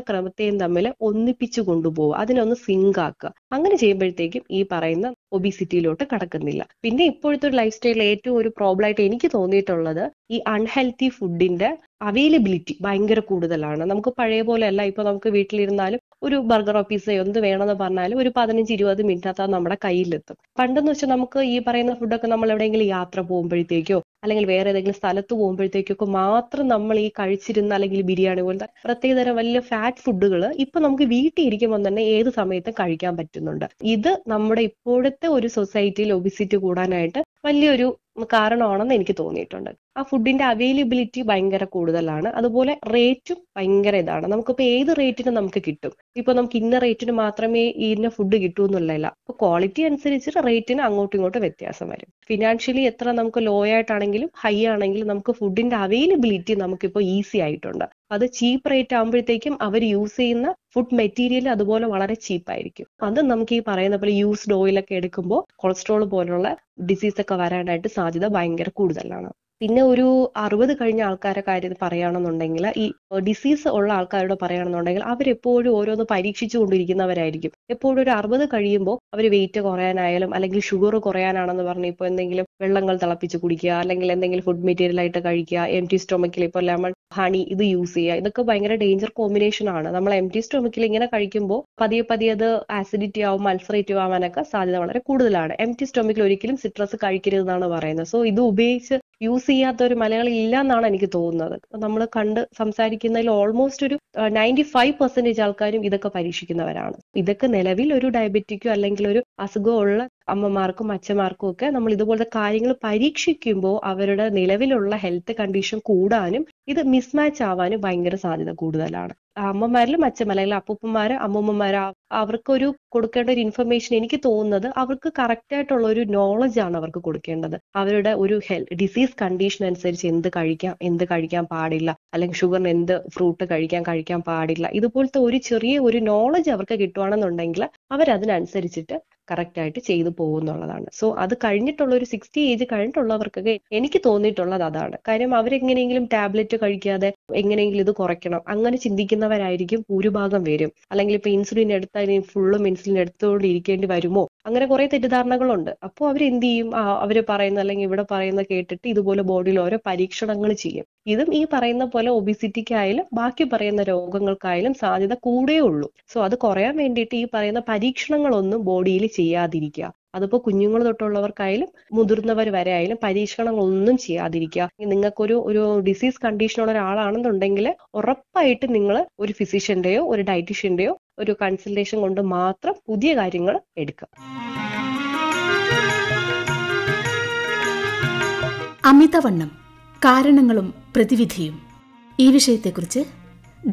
ക്രമത്തെയും തമ്മിൽ ഒന്നിപ്പിച്ചു കൊണ്ടുപോവുക അതിനൊന്ന് സിങ്ക് ആക്കുക അങ്ങനെ ചെയ്യുമ്പോഴത്തേക്കും ഈ പറയുന്ന ഒബിസിറ്റിയിലോട്ട് കടക്കുന്നില്ല പിന്നെ ഇപ്പോഴത്തെ ഒരു ലൈഫ് സ്റ്റൈലിൽ ഏറ്റവും ഒരു പ്രോബ്ലം ആയിട്ട് എനിക്ക് തോന്നിയിട്ടുള്ളത് ഈ അൺഹെൽത്തി ഫുഡിന്റെ അവൈലബിലിറ്റി ഭയങ്കര കൂടുതലാണ് നമുക്ക് പഴയ പോലെ അല്ല ഇപ്പൊ നമുക്ക് വീട്ടിലിരുന്നാലും ഒരു ബർഗർ പിസ്സയോ എന്ത് വേണമെന്ന് പറഞ്ഞാലും ഒരു പതിനഞ്ച് ഇരുപത് അത് നമ്മുടെ കയ്യിലെത്തും പണ്ടെന്ന് വെച്ചാൽ നമുക്ക് ഈ പറയുന്ന ഫുഡൊക്കെ നമ്മൾ എവിടെയെങ്കിലും യാത്ര പോകുമ്പോഴത്തേക്കോ അല്ലെങ്കിൽ വേറെ ഏതെങ്കിലും സ്ഥലത്ത് ഒക്കെ മാത്രം നമ്മൾ ഈ കഴിച്ചിരുന്ന അല്ലെങ്കിൽ ബിരിയാണി പോലത്തെ പ്രത്യേകതരം വലിയ ഫാറ്റ് ഫുഡുകൾ ഇപ്പൊ നമുക്ക് വീട്ടിൽ ഇരിക്കുമ്പോൾ തന്നെ ഏത് സമയത്തും കഴിക്കാൻ പറ്റും പറ്റുന്നുണ്ട് ഇത് നമ്മുടെ ഇപ്പോഴത്തെ ഒരു സൊസൈറ്റിയിൽ ഒബിസിറ്റി കൂടാനായിട്ട് വലിയൊരു കാരണമാണെന്ന് എനിക്ക് തോന്നിയിട്ടുണ്ട് ആ ഫുഡിന്റെ അവൈലബിലിറ്റി ഭയങ്കര കൂടുതലാണ് അതുപോലെ റേറ്റും ഭയങ്കര ഇതാണ് നമുക്കിപ്പോൾ ഏത് റേറ്റിന് നമുക്ക് കിട്ടും ഇപ്പൊ നമുക്ക് ഇന്ന റേറ്റിന് മാത്രമേ ഇന്ന ഫുഡ് കിട്ടൂ എന്നുള്ളതല്ല അപ്പൊ ക്വാളിറ്റി അനുസരിച്ച് റേറ്റിന് അങ്ങോട്ടും ഇങ്ങോട്ടും വ്യത്യാസം വരും ഫിനാൻഷ്യലി എത്ര നമുക്ക് ലോ ആയിട്ടാണെങ്കിലും ഹൈ ആണെങ്കിലും നമുക്ക് ഫുഡിന്റെ അവൈലബിലിറ്റി നമുക്കിപ്പോൾ ഈസി ആയിട്ടുണ്ട് അത് ചീപ്പ് റേറ്റ് ആകുമ്പോഴത്തേക്കും അവർ യൂസ് ചെയ്യുന്ന ഫുഡ് മെറ്റീരിയൽ അതുപോലെ വളരെ ചീപ്പായിരിക്കും അത് നമുക്ക് ഈ പറയുന്ന പോലെ യൂസ്ഡ് ഓയിലൊക്കെ എടുക്കുമ്പോൾ കൊളസ്ട്രോൾ പോലുള്ള ഡിസീസ് ഒക്കെ വരാനായിട്ട് സാധ്യത ഭയങ്കര കൂടുതലാണ് പിന്നെ ഒരു അറുപത് കഴിഞ്ഞ ആൾക്കാരെ കാര്യം പറയുകയാണെന്നുണ്ടെങ്കിൽ ഈ ഡിസീസ് ഉള്ള ആൾക്കാരോട് പറയുകയാണെന്നുണ്ടെങ്കിൽ അവരെപ്പോഴും ഓരോന്ന് പരീക്ഷിച്ചു കൊണ്ടിരിക്കുന്നവരായിരിക്കും എപ്പോഴും ഒരു അറുപത് കഴിയുമ്പോൾ അവർ വെയിറ്റ് കുറയാനായാലും അല്ലെങ്കിൽ ഷുഗർ കുറയാനാണെന്ന് പറഞ്ഞ് ഇപ്പോൾ എന്തെങ്കിലും വെള്ളങ്ങൾ തിളപ്പിച്ച് കുടിക്കുക അല്ലെങ്കിൽ എന്തെങ്കിലും ഫുഡ് മെറ്റീരിയൽ ആയിട്ട് കഴിക്കുക എം ടി സ്റ്റൊമക്കിൽ ഇപ്പോൾ ലെമൺ ഹണി ഇത് യൂസ് ചെയ്യുക ഇതൊക്കെ ഭയങ്കര ഡേഞ്ചർ കോമ്പിനേഷൻ ആണ് നമ്മൾ എം ടി സ്റ്റൊമക്കിൽ ഇങ്ങനെ കഴിക്കുമ്പോൾ പതിയെ പതിയെ അത് ആസിഡിറ്റി ആവും അൾസറേറ്റീവ് ആവാനൊക്കെ സാധ്യത വളരെ കൂടുതലാണ് എം ടി സ്റ്റൊമക്കിൽ ഒരിക്കലും സിട്രസ് കഴിക്കരുതെന്നാണ് പറയുന്നത് സോ ഇത് ഉപയോഗിച്ച് യൂസ് ചെയ്യാത്ത ഒരു മലയാളി ഇല്ല എന്നാണ് എനിക്ക് തോന്നുന്നത് നമ്മൾ കണ്ട് സംസാരിക്കുന്നതിൽ ഓൾമോസ്റ്റ് ഒരു നയൻറ്റി ഫൈവ് പെർസെന്റേജ് ആൾക്കാരും ഇതൊക്കെ പരീക്ഷിക്കുന്നവരാണ് ഇതൊക്കെ നിലവിൽ ഒരു ഡയബറ്റിക്കോ അല്ലെങ്കിൽ ഒരു അസുഖമുള്ള അമ്മമാർക്കും അച്ഛമാർക്കും ഒക്കെ നമ്മൾ ഇതുപോലത്തെ കാര്യങ്ങൾ പരീക്ഷിക്കുമ്പോൾ അവരുടെ നിലവിലുള്ള ഹെൽത്ത് കണ്ടീഷൻ കൂടാനും ഇത് മിസ്മാച്ച് ആവാനും ഭയങ്കര സാധ്യത കൂടുതലാണ് അമ്മമാരിലും അച്ഛൻ അല്ലെങ്കിൽ അപ്പൂപ്പന്മാര് അമ്മൂമ്മമാര് അവർക്കൊരു കൊടുക്കേണ്ട ഒരു ഇൻഫർമേഷൻ എനിക്ക് തോന്നുന്നത് അവർക്ക് കറക്റ്റ് ആയിട്ടുള്ള ഒരു നോളജ് ആണ് അവർക്ക് കൊടുക്കേണ്ടത് അവരുടെ ഒരു ഹെൽത്ത് ഡിസീസ് കണ്ടീഷൻ അനുസരിച്ച് എന്ത് കഴിക്കാം എന്ത് കഴിക്കാൻ പാടില്ല അല്ലെങ്കിൽ ഷുഗറിന് എന്ത് ഫ്രൂട്ട് കഴിക്കാൻ കഴിക്കാൻ പാടില്ല ഇതുപോലത്തെ ഒരു ചെറിയ ഒരു നോളജ് അവർക്ക് കിട്ടുവാണെന്നുണ്ടെങ്കിൽ അവരതിനനുസരിച്ചിട്ട് കറക്റ്റ് ആയിട്ട് ചെയ്തു പോകുന്നുള്ളതാണ് സോ അത് കഴിഞ്ഞിട്ടുള്ള ഒരു സിക്സ്റ്റി ഏജ് കഴിഞ്ഞിട്ടുള്ളവർക്കൊക്കെ എനിക്ക് തോന്നിയിട്ടുള്ളത് അതാണ് കാര്യം അവരെങ്ങനെയെങ്കിലും ടാബ്ലറ്റ് കഴിക്കാതെ എങ്ങനെയെങ്കിലും ഇത് കുറയ്ക്കണം അങ്ങനെ ചിന്തിക്കുന്നവരായിരിക്കും ഭൂരിഭാഗം പേരും അല്ലെങ്കിൽ ഇപ്പൊ ഇൻസുലിൻ എടുത്താൽ ഫുള്ളും ഇൻസുലിൻ എടുത്തുകൊണ്ട് ഇരിക്കേണ്ടി വരുമോ അങ്ങനെ കുറെ തെറ്റിദ്ധാരണകളുണ്ട് അപ്പോൾ അവർ എന്ത് ചെയ്യും അവർ പറയുന്ന അല്ലെങ്കിൽ ഇവിടെ പറയുന്ന കേട്ടിട്ട് ഇതുപോലെ ബോഡിയിൽ ഓരോ പരീക്ഷണങ്ങൾ ചെയ്യും ഇതും ഈ പറയുന്ന പോലെ ഒബിസിറ്റിക്കായാലും ബാക്കി പറയുന്ന രോഗങ്ങൾക്കായാലും സാധ്യത കൂടേ ഉള്ളൂ സോ അത് കുറയാൻ വേണ്ടിയിട്ട് ഈ പറയുന്ന പരീക്ഷണങ്ങളൊന്നും ബോഡിയിൽ ചെയ്യാതിരിക്കുക അതിപ്പോ കുഞ്ഞുങ്ങൾ തൊട്ടുള്ളവർക്കായാലും മുതിർന്നവർ വരെ ആയാലും പരീക്ഷണങ്ങളൊന്നും ചെയ്യാതിരിക്കുക നിങ്ങൾക്കൊരു ഒരു ഡിസീസ് കണ്ടീഷൻ ഉള്ള ഒരാളാണെന്നുണ്ടെങ്കിൽ ഉറപ്പായിട്ട് നിങ്ങൾ ഒരു ഫിസിഷ്യന്റെയോ ഒരു ഡയറ്റീഷ്യന്റെയോ ഒരു കൺസൾട്ടേഷൻ കൊണ്ട് മാത്രം പുതിയ കാര്യങ്ങൾ എടുക്കുക അമിതവണ്ണം കാരണങ്ങളും പ്രതിവിധിയും ഈ വിഷയത്തെക്കുറിച്ച്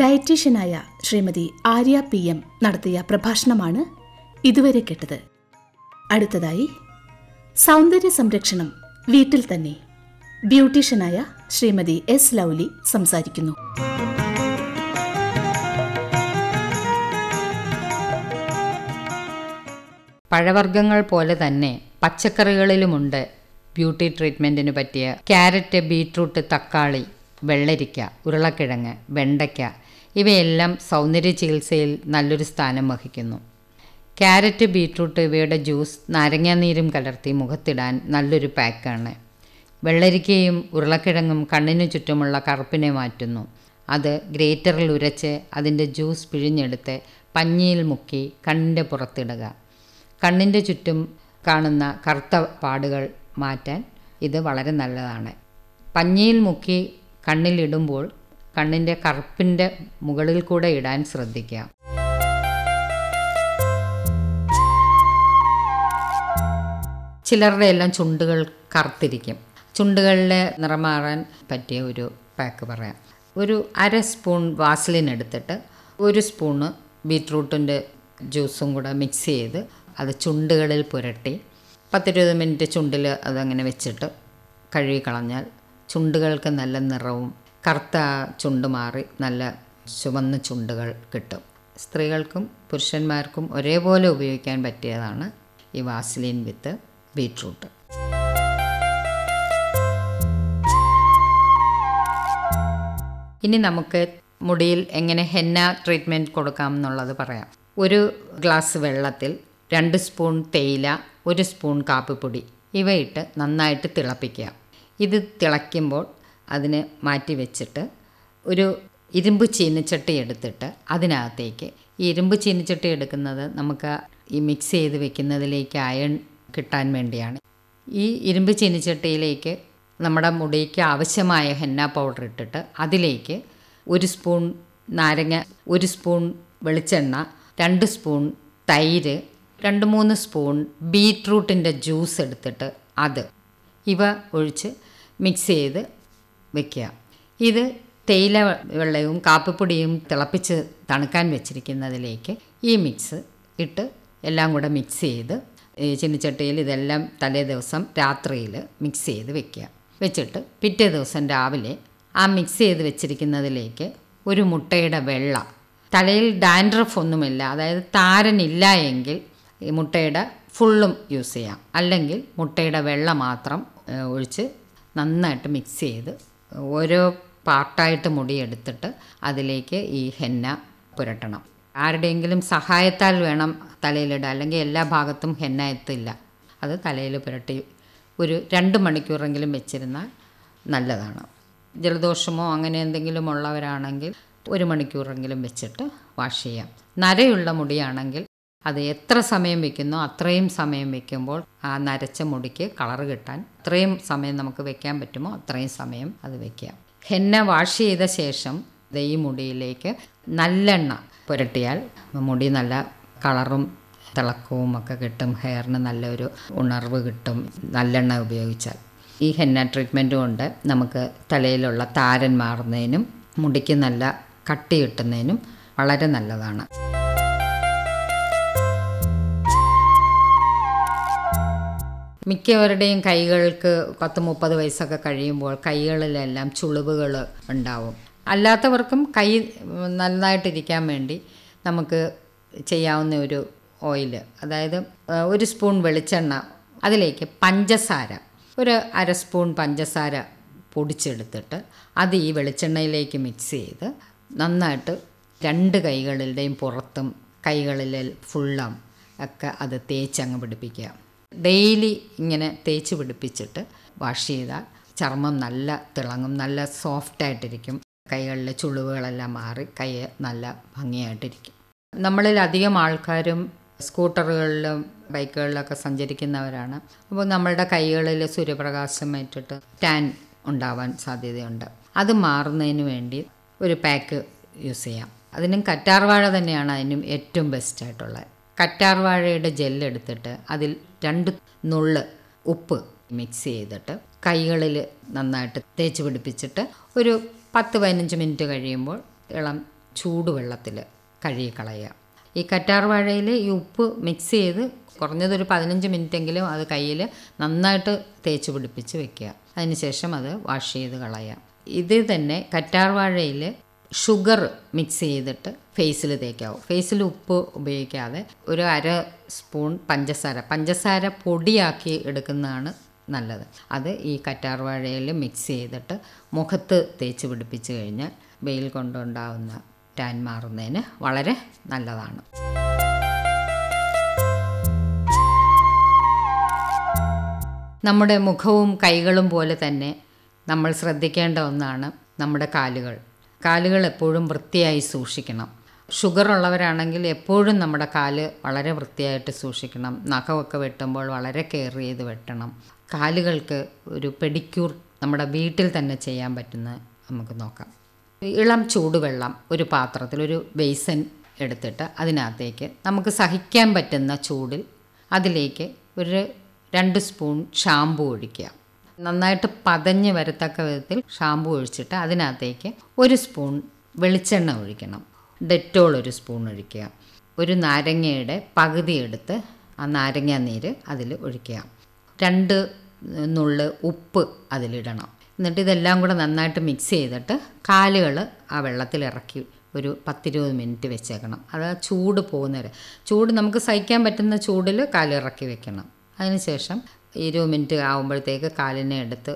ഡയറ്റീഷ്യനായ ശ്രീമതി ആര്യ പി എം നടത്തിയ പ്രഭാഷണമാണ് ഇതുവരെ കേട്ടത് അടുത്തതായി സൗന്ദര്യ സംരക്ഷണം വീട്ടിൽ തന്നെ ബ്യൂട്ടീഷ്യനായ ശ്രീമതി എസ് ലൗലി സംസാരിക്കുന്നു പഴവർഗ്ഗങ്ങൾ പോലെ തന്നെ പച്ചക്കറികളിലുമുണ്ട് ബ്യൂട്ടി ട്രീറ്റ്മെൻറ്റിന് പറ്റിയ ക്യാരറ്റ് ബീട്രൂട്ട് തക്കാളി വെള്ളരിക്ക ഉരുളക്കിഴങ്ങ് വെണ്ടയ്ക്ക ഇവയെല്ലാം സൗന്ദര്യ ചികിത്സയിൽ നല്ലൊരു സ്ഥാനം വഹിക്കുന്നു ക്യാരറ്റ് ബീട്രൂട്ട് ഇവയുടെ ജ്യൂസ് നാരങ്ങാനീരും കലർത്തി മുഖത്തിടാൻ നല്ലൊരു പാക്കാണ് വെള്ളരിക്കയും ഉരുളക്കിഴങ്ങും കണ്ണിനു ചുറ്റുമുള്ള കറുപ്പിനെ മാറ്റുന്നു അത് ഗ്രേറ്ററിൽ ഉരച്ച് അതിൻ്റെ ജ്യൂസ് പിഴിഞ്ഞെടുത്ത് പഞ്ഞിയിൽ മുക്കി കണ്ണിൻ്റെ പുറത്തിടുക കണ്ണിൻ്റെ ചുറ്റും കാണുന്ന കറുത്ത പാടുകൾ മാറ്റാൻ ഇത് വളരെ നല്ലതാണ് പഞ്ഞിയിൽ മുക്കി കണ്ണിലിടുമ്പോൾ കണ്ണിൻ്റെ കറുപ്പിൻ്റെ മുകളിൽ കൂടെ ഇടാൻ ശ്രദ്ധിക്കുക ചിലരുടെ എല്ലാം ചുണ്ടുകൾ കറുത്തിരിക്കും ചുണ്ടുകളിലെ നിറമാറാൻ പറ്റിയ ഒരു പാക്ക് പറയാം ഒരു അര സ്പൂൺ വാസലിൻ എടുത്തിട്ട് ഒരു സ്പൂണ് ബീറ്റ്റൂട്ടിൻ്റെ ജ്യൂസും കൂടെ മിക്സ് ചെയ്ത് അത് ചുണ്ടുകളിൽ പുരട്ടി പത്തിരുപത് മിനിറ്റ് ചുണ്ടിൽ അതങ്ങനെ വെച്ചിട്ട് കഴുകി കളഞ്ഞാൽ ചുണ്ടുകൾക്ക് നല്ല നിറവും കറുത്ത ചുണ്ട് മാറി നല്ല ചുവന്ന ചുണ്ടുകൾ കിട്ടും സ്ത്രീകൾക്കും പുരുഷന്മാർക്കും ഒരേപോലെ ഉപയോഗിക്കാൻ പറ്റിയതാണ് ഈ വാസിലിൻ വിത്ത് ബീട്രൂട്ട് ഇനി നമുക്ക് മുടിയിൽ എങ്ങനെ ഹെന്ന ട്രീറ്റ്മെൻറ്റ് കൊടുക്കാം എന്നുള്ളത് പറയാം ഒരു ഗ്ലാസ് വെള്ളത്തിൽ രണ്ട് സ്പൂൺ തേയില ഒരു സ്പൂൺ കാപ്പിപ്പൊടി ഇവയിട്ട് നന്നായിട്ട് തിളപ്പിക്കുക ഇത് തിളയ്ക്കുമ്പോൾ അതിനെ മാറ്റി വെച്ചിട്ട് ഒരു ഇരുമ്പ് ചീനച്ചട്ടി എടുത്തിട്ട് അതിനകത്തേക്ക് ഈ ഇരുമ്പ് ചീനച്ചട്ടി എടുക്കുന്നത് നമുക്ക് ഈ മിക്സ് ചെയ്ത് വെക്കുന്നതിലേക്ക് അയൺ കിട്ടാൻ വേണ്ടിയാണ് ഈ ഇരുമ്പ് ചീനച്ചട്ടിയിലേക്ക് നമ്മുടെ മുടിക്ക് ആവശ്യമായ ഹെന്ന പൗഡർ ഇട്ടിട്ട് അതിലേക്ക് ഒരു സ്പൂൺ നാരങ്ങ ഒരു സ്പൂൺ വെളിച്ചെണ്ണ രണ്ട് സ്പൂൺ തൈര് രണ്ട് മൂന്ന് സ്പൂൺ ബീറ്റ്റൂട്ടിൻ്റെ ജ്യൂസ് എടുത്തിട്ട് അത് ഇവ ഒഴിച്ച് മിക്സ് ചെയ്ത് വെക്കുക ഇത് തേയില വെള്ളവും കാപ്പിപ്പൊടിയും തിളപ്പിച്ച് തണുക്കാൻ വെച്ചിരിക്കുന്നതിലേക്ക് ഈ മിക്സ് ഇട്ട് എല്ലാം കൂടെ മിക്സ് ചെയ്ത് ചിന്നിച്ചട്ടിയിൽ ഇതെല്ലാം തലേ ദിവസം രാത്രിയിൽ മിക്സ് ചെയ്ത് വെക്കുക വെച്ചിട്ട് പിറ്റേ ദിവസം രാവിലെ ആ മിക്സ് ചെയ്ത് വെച്ചിരിക്കുന്നതിലേക്ക് ഒരു മുട്ടയുടെ വെള്ള തലയിൽ ഡാൻഡ്രഫ് ഒന്നുമില്ല അതായത് താരനില്ല എങ്കിൽ ഈ മുട്ടയുടെ ഫുള്ളും യൂസ് ചെയ്യാം അല്ലെങ്കിൽ മുട്ടയുടെ വെള്ള മാത്രം ഒഴിച്ച് നന്നായിട്ട് മിക്സ് ചെയ്ത് ഓരോ പാർട്ടായിട്ട് മുടിയെടുത്തിട്ട് അതിലേക്ക് ഈ ഹെന്ന പുരട്ടണം ആരുടെയെങ്കിലും സഹായത്താൽ വേണം തലയിലിടുക അല്ലെങ്കിൽ എല്ലാ ഭാഗത്തും ഹെന്ന എത്തില്ല അത് തലയിൽ പുരട്ടി ഒരു രണ്ട് മണിക്കൂറെങ്കിലും വെച്ചിരുന്നാൽ നല്ലതാണ് ജലദോഷമോ അങ്ങനെ എന്തെങ്കിലും ഉള്ളവരാണെങ്കിൽ ഒരു മണിക്കൂറെങ്കിലും വെച്ചിട്ട് വാഷ് ചെയ്യാം നരയുള്ള മുടിയാണെങ്കിൽ അത് എത്ര സമയം വെക്കുന്നോ അത്രയും സമയം വെക്കുമ്പോൾ ആ നരച്ച മുടിക്ക് കളർ കിട്ടാൻ അത്രയും സമയം നമുക്ക് വെക്കാൻ പറ്റുമോ അത്രയും സമയം അത് വെക്കാം ഹെന്ന വാഷ് ചെയ്ത ശേഷം ഈ മുടിയിലേക്ക് നല്ലെണ്ണ പുരട്ടിയാൽ മുടി നല്ല കളറും തിളക്കവും ഒക്കെ കിട്ടും ഹെയറിന് നല്ലൊരു ഉണർവ് കിട്ടും നല്ലെണ്ണ ഉപയോഗിച്ചാൽ ഈ ഹെന്ന ട്രീറ്റ്മെൻറ്റ് കൊണ്ട് നമുക്ക് തലയിലുള്ള താരൻ മാറുന്നതിനും മുടിക്ക് നല്ല കട്ടി കിട്ടുന്നതിനും വളരെ നല്ലതാണ് മിക്കവരുടെയും കൈകൾക്ക് പത്ത് മുപ്പത് വയസ്സൊക്കെ കഴിയുമ്പോൾ കൈകളിലെല്ലാം ചുളിവുകൾ ഉണ്ടാവും അല്ലാത്തവർക്കും കൈ നന്നായിട്ടിരിക്കാൻ വേണ്ടി നമുക്ക് ചെയ്യാവുന്ന ഒരു ഓയിൽ അതായത് ഒരു സ്പൂൺ വെളിച്ചെണ്ണ അതിലേക്ക് പഞ്ചസാര ഒരു അര സ്പൂൺ പഞ്ചസാര പൊടിച്ചെടുത്തിട്ട് അത് ഈ വെളിച്ചെണ്ണയിലേക്ക് മിക്സ് ചെയ്ത് നന്നായിട്ട് രണ്ട് കൈകളിലെയും പുറത്തും കൈകളിലെ ഫുള്ളും ഒക്കെ അത് തേച്ചങ്ങ് പിടിപ്പിക്കുക ഡെയിലി ഇങ്ങനെ തേച്ച് പിടിപ്പിച്ചിട്ട് വാഷ് ചെയ്താൽ ചർമ്മം നല്ല തിളങ്ങും നല്ല സോഫ്റ്റായിട്ടിരിക്കും കൈകളിലെ ചുളിവുകളെല്ലാം മാറി കൈ നല്ല ഭംഗിയായിട്ടിരിക്കും നമ്മളിൽ അധികം ആൾക്കാരും സ്കൂട്ടറുകളിലും ബൈക്കുകളിലൊക്കെ സഞ്ചരിക്കുന്നവരാണ് അപ്പോൾ നമ്മളുടെ കൈകളിൽ സൂര്യപ്രകാശം ഏറ്റിട്ട് ടാൻ ഉണ്ടാവാൻ സാധ്യതയുണ്ട് അത് മാറുന്നതിന് വേണ്ടി ഒരു പാക്ക് യൂസ് ചെയ്യാം അതിനും കറ്റാർവാഴ തന്നെയാണ് അതിനും ഏറ്റവും ബെസ്റ്റായിട്ടുള്ളത് കറ്റാർവാഴയുടെ ജെല്ലെടുത്തിട്ട് അതിൽ രണ്ട് നുള്ള് ഉപ്പ് മിക്സ് ചെയ്തിട്ട് കൈകളിൽ നന്നായിട്ട് തേച്ച് പിടിപ്പിച്ചിട്ട് ഒരു പത്ത് പതിനഞ്ച് മിനിറ്റ് കഴിയുമ്പോൾ ഇളം ചൂടുവെള്ളത്തിൽ കഴുകി കളയുക ഈ കറ്റാർവാഴയിൽ ഈ ഉപ്പ് മിക്സ് ചെയ്ത് കുറഞ്ഞതൊരു പതിനഞ്ച് മിനിറ്റെങ്കിലും അത് കയ്യിൽ നന്നായിട്ട് തേച്ച് പിടിപ്പിച്ച് വെക്കുക അതിനുശേഷം അത് വാഷ് ചെയ്ത് കളയുക ഇത് തന്നെ കറ്റാർവാഴയിൽ ഷുഗർ മിക്സ് ചെയ്തിട്ട് ഫേസിൽ തേക്കാവും ഫേസിൽ ഉപ്പ് ഉപയോഗിക്കാതെ ഒരു അര സ്പൂൺ പഞ്ചസാര പഞ്ചസാര പൊടിയാക്കി എടുക്കുന്നതാണ് നല്ലത് അത് ഈ കറ്റാർവാഴയിൽ മിക്സ് ചെയ്തിട്ട് മുഖത്ത് തേച്ച് പിടിപ്പിച്ച് കഴിഞ്ഞാൽ വെയിൽ കൊണ്ടുണ്ടാവുന്ന ടാൻ മാറുന്നതിന് വളരെ നല്ലതാണ് നമ്മുടെ മുഖവും കൈകളും പോലെ തന്നെ നമ്മൾ ശ്രദ്ധിക്കേണ്ട ഒന്നാണ് നമ്മുടെ കാലുകൾ കാലുകൾ എപ്പോഴും വൃത്തിയായി സൂക്ഷിക്കണം ഷുഗർ ഉള്ളവരാണെങ്കിൽ എപ്പോഴും നമ്മുടെ കാല് വളരെ വൃത്തിയായിട്ട് സൂക്ഷിക്കണം നഖമൊക്കെ വെട്ടുമ്പോൾ വളരെ കെയർ ചെയ്ത് വെട്ടണം കാലുകൾക്ക് ഒരു പെഡിക്യൂർ നമ്മുടെ വീട്ടിൽ തന്നെ ചെയ്യാൻ പറ്റുന്ന നമുക്ക് നോക്കാം ഇളം ചൂടുവെള്ളം ഒരു പാത്രത്തിൽ ഒരു ബേസൻ എടുത്തിട്ട് അതിനകത്തേക്ക് നമുക്ക് സഹിക്കാൻ പറ്റുന്ന ചൂടിൽ അതിലേക്ക് ഒരു രണ്ട് സ്പൂൺ ഷാമ്പു ഒഴിക്കുക നന്നായിട്ട് പതഞ്ഞ് വരത്തക്ക വിധത്തിൽ ഷാമ്പു ഒഴിച്ചിട്ട് അതിനകത്തേക്ക് ഒരു സ്പൂൺ വെളിച്ചെണ്ണ ഒഴിക്കണം ഡെറ്റോൾ ഒരു സ്പൂൺ ഒഴിക്കുക ഒരു നാരങ്ങയുടെ പകുതി എടുത്ത് ആ നാരങ്ങ നീര് അതിൽ ഒഴിക്കുക രണ്ട് നുള്ള് ഉപ്പ് അതിലിടണം എന്നിട്ട് ഇതെല്ലാം കൂടെ നന്നായിട്ട് മിക്സ് ചെയ്തിട്ട് കാലുകൾ ആ വെള്ളത്തിൽ ഇറക്കി ഒരു പത്തിരുപത് മിനിറ്റ് വെച്ചേക്കണം അത് ചൂട് പോകുന്നവരെ ചൂട് നമുക്ക് സഹിക്കാൻ പറ്റുന്ന ചൂടിൽ കാലിറക്കി വെക്കണം അതിനുശേഷം ഇരുപത് മിനിറ്റ് ആകുമ്പോഴത്തേക്ക് കാലിനെ എടുത്ത്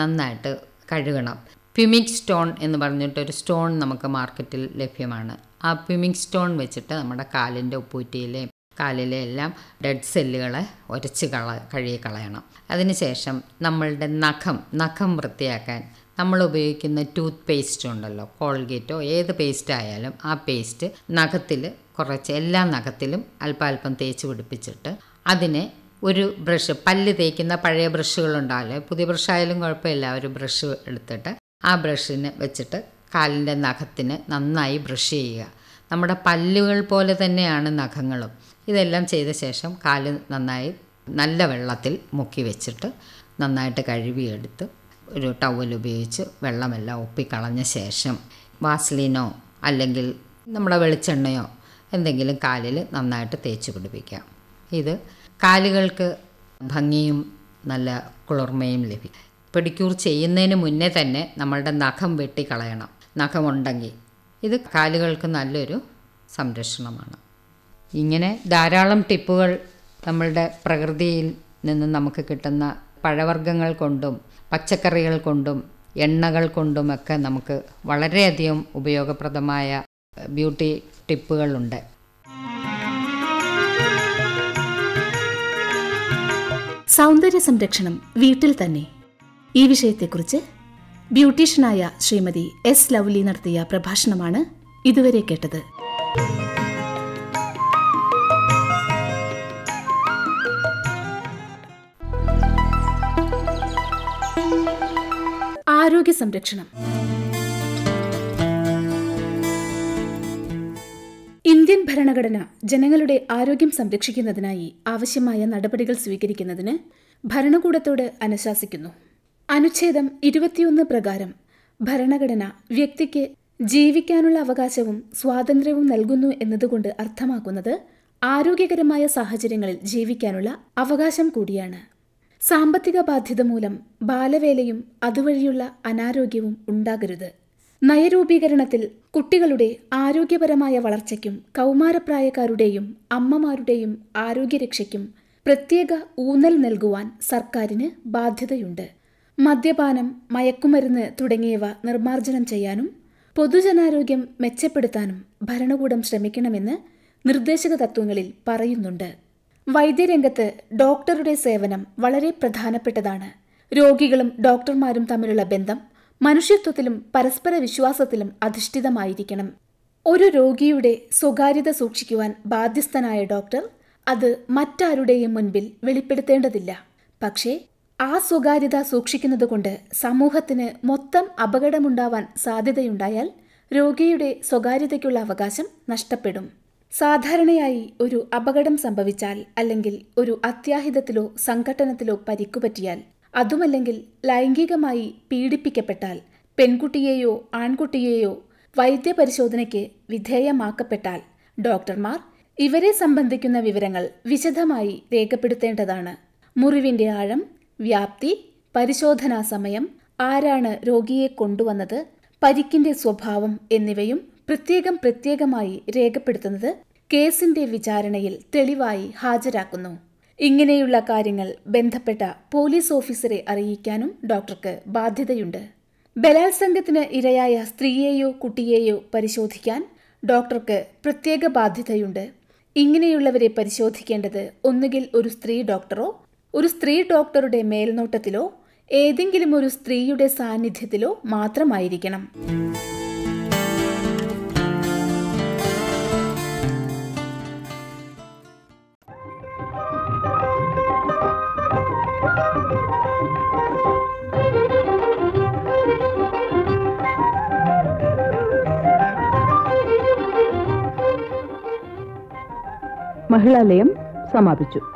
നന്നായിട്ട് കഴുകണം പ്യുമിക് സ്റ്റോൺ എന്ന് പറഞ്ഞിട്ടൊരു സ്റ്റോൺ നമുക്ക് മാർക്കറ്റിൽ ലഭ്യമാണ് ആ പ്യുമിക് സ്റ്റോൺ വെച്ചിട്ട് നമ്മുടെ കാലിൻ്റെ ഉപ്പൂറ്റിയിലെയും കാലിലെ എല്ലാം ഡെഡ് സെല്ലുകളെ ഒരച്ച് കള കഴുകി കളയണം അതിനുശേഷം നമ്മളുടെ നഖം നഖം വൃത്തിയാക്കാൻ നമ്മൾ ഉപയോഗിക്കുന്ന ടൂത്ത് പേസ്റ്റ് ഉണ്ടല്ലോ കോൾഗേറ്റോ ഏത് പേസ്റ്റ് ആയാലും ആ പേസ്റ്റ് നഖത്തിൽ കുറച്ച് എല്ലാ നഖത്തിലും അല്പാൽപ്പം തേച്ച് പിടിപ്പിച്ചിട്ട് അതിനെ ഒരു ബ്രഷ് പല്ല് തേക്കുന്ന പഴയ ബ്രഷുകളുണ്ടാവില്ല പുതിയ ബ്രഷായാലും കുഴപ്പമില്ല ഒരു ബ്രഷ് എടുത്തിട്ട് ആ ബ്രഷിന് വെച്ചിട്ട് കാലിൻ്റെ നഖത്തിന് നന്നായി ബ്രഷ് ചെയ്യുക നമ്മുടെ പല്ലുകൾ പോലെ തന്നെയാണ് നഖങ്ങളും ഇതെല്ലാം ചെയ്ത ശേഷം കാല് നന്നായി നല്ല വെള്ളത്തിൽ മുക്കി വെച്ചിട്ട് നന്നായിട്ട് കഴുകിയെടുത്ത് ഒരു ടവൽ ഉപയോഗിച്ച് വെള്ളമെല്ലാം ഒപ്പിക്കളഞ്ഞ ശേഷം വാസ്ലിനോ അല്ലെങ്കിൽ നമ്മുടെ വെളിച്ചെണ്ണയോ എന്തെങ്കിലും കാലിൽ നന്നായിട്ട് തേച്ച് പിടിപ്പിക്കാം ഇത് കാലുകൾക്ക് ഭംഗിയും നല്ല കുളിർമയും ലഭിക്കും പെഡിക്യൂർ ചെയ്യുന്നതിന് മുന്നേ തന്നെ നമ്മളുടെ നഖം വെട്ടിക്കളയണം നഖമുണ്ടെങ്കിൽ ഇത് കാലുകൾക്ക് നല്ലൊരു സംരക്ഷണമാണ് ഇങ്ങനെ ധാരാളം ടിപ്പുകൾ നമ്മളുടെ പ്രകൃതിയിൽ നിന്ന് നമുക്ക് കിട്ടുന്ന പഴവർഗ്ഗങ്ങൾ കൊണ്ടും പച്ചക്കറികൾ കൊണ്ടും എണ്ണകൾ കൊണ്ടുമൊക്കെ നമുക്ക് വളരെയധികം ഉപയോഗപ്രദമായ ബ്യൂട്ടി ടിപ്പുകളുണ്ട് സൗന്ദര്യ സംരക്ഷണം വീട്ടിൽ തന്നെ ഈ വിഷയത്തെക്കുറിച്ച് ബ്യൂട്ടീഷ്യനായ ശ്രീമതി എസ് ലവ്ലി നടത്തിയ പ്രഭാഷണമാണ് ഇതുവരെ കേട്ടത് ആരോഗ്യ സംരക്ഷണം ഇന്ത്യൻ ഭരണഘടന ജനങ്ങളുടെ ആരോഗ്യം സംരക്ഷിക്കുന്നതിനായി ആവശ്യമായ നടപടികൾ സ്വീകരിക്കുന്നതിന് ഭരണകൂടത്തോട് അനുശാസിക്കുന്നു അനുച്ഛേദം ഇരുപത്തിയൊന്ന് പ്രകാരം ഭരണഘടന വ്യക്തിക്ക് ജീവിക്കാനുള്ള അവകാശവും സ്വാതന്ത്ര്യവും നൽകുന്നു എന്നതുകൊണ്ട് അർത്ഥമാക്കുന്നത് ആരോഗ്യകരമായ സാഹചര്യങ്ങളിൽ ജീവിക്കാനുള്ള അവകാശം കൂടിയാണ് സാമ്പത്തിക ബാധ്യത മൂലം ബാലവേലയും അതുവഴിയുള്ള അനാരോഗ്യവും ഉണ്ടാകരുത് നയരൂപീകരണത്തിൽ കുട്ടികളുടെ ആരോഗ്യപരമായ വളർച്ചയ്ക്കും കൗമാരപ്രായക്കാരുടെയും അമ്മമാരുടെയും ആരോഗ്യരക്ഷയ്ക്കും പ്രത്യേക ഊന്നൽ നൽകുവാൻ സർക്കാരിന് ബാധ്യതയുണ്ട് മദ്യപാനം മയക്കുമരുന്ന് തുടങ്ങിയവ നിർമ്മാർജ്ജനം ചെയ്യാനും പൊതുജനാരോഗ്യം മെച്ചപ്പെടുത്താനും ഭരണകൂടം ശ്രമിക്കണമെന്ന് നിർദ്ദേശക തത്വങ്ങളിൽ പറയുന്നുണ്ട് വൈദ്യരംഗത്ത് ഡോക്ടറുടെ സേവനം വളരെ പ്രധാനപ്പെട്ടതാണ് രോഗികളും ഡോക്ടർമാരും തമ്മിലുള്ള ബന്ധം മനുഷ്യത്വത്തിലും പരസ്പര വിശ്വാസത്തിലും അധിഷ്ഠിതമായിരിക്കണം ഒരു രോഗിയുടെ സ്വകാര്യത സൂക്ഷിക്കുവാൻ ബാധ്യസ്ഥനായ ഡോക്ടർ അത് മറ്റാരുടെയും മുൻപിൽ വെളിപ്പെടുത്തേണ്ടതില്ല പക്ഷേ ആ സ്വകാര്യത സൂക്ഷിക്കുന്നതുകൊണ്ട് സമൂഹത്തിന് മൊത്തം അപകടമുണ്ടാവാൻ സാധ്യതയുണ്ടായാൽ രോഗിയുടെ സ്വകാര്യതയ്ക്കുള്ള അവകാശം നഷ്ടപ്പെടും സാധാരണയായി ഒരു അപകടം സംഭവിച്ചാൽ അല്ലെങ്കിൽ ഒരു അത്യാഹിതത്തിലോ സംഘട്ടനത്തിലോ പരിക്കുപറ്റിയാൽ അതുമല്ലെങ്കിൽ ലൈംഗികമായി പീഡിപ്പിക്കപ്പെട്ടാൽ പെൺകുട്ടിയെയോ ആൺകുട്ടിയെയോ വൈദ്യപരിശോധനയ്ക്ക് വിധേയമാക്കപ്പെട്ടാൽ ഡോക്ടർമാർ ഇവരെ സംബന്ധിക്കുന്ന വിവരങ്ങൾ വിശദമായി രേഖപ്പെടുത്തേണ്ടതാണ് മുറിവിന്റെ ആഴം വ്യാപ്തി പരിശോധനാ സമയം ആരാണ് രോഗിയെ കൊണ്ടുവന്നത് പരിക്കിന്റെ സ്വഭാവം എന്നിവയും പ്രത്യേകം പ്രത്യേകമായി രേഖപ്പെടുത്തുന്നത് കേസിന്റെ വിചാരണയിൽ തെളിവായി ഹാജരാക്കുന്നു ഇങ്ങനെയുള്ള കാര്യങ്ങൾ ബന്ധപ്പെട്ട പോലീസ് ഓഫീസറെ അറിയിക്കാനും ഡോക്ടർക്ക് ബാധ്യതയുണ്ട് ബലാത്സംഗത്തിന് ഇരയായ സ്ത്രീയെയോ കുട്ടിയെയോ പരിശോധിക്കാൻ ഡോക്ടർക്ക് പ്രത്യേക ബാധ്യതയുണ്ട് ഇങ്ങനെയുള്ളവരെ പരിശോധിക്കേണ്ടത് ഒന്നുകിൽ ഒരു സ്ത്രീ ഡോക്ടറോ ഒരു സ്ത്രീ ഡോക്ടറുടെ മേൽനോട്ടത്തിലോ ഏതെങ്കിലും ഒരു സ്ത്രീയുടെ സാന്നിധ്യത്തിലോ മാത്രമായിരിക്കണം മഹിളാലയം സമാപിച്ചു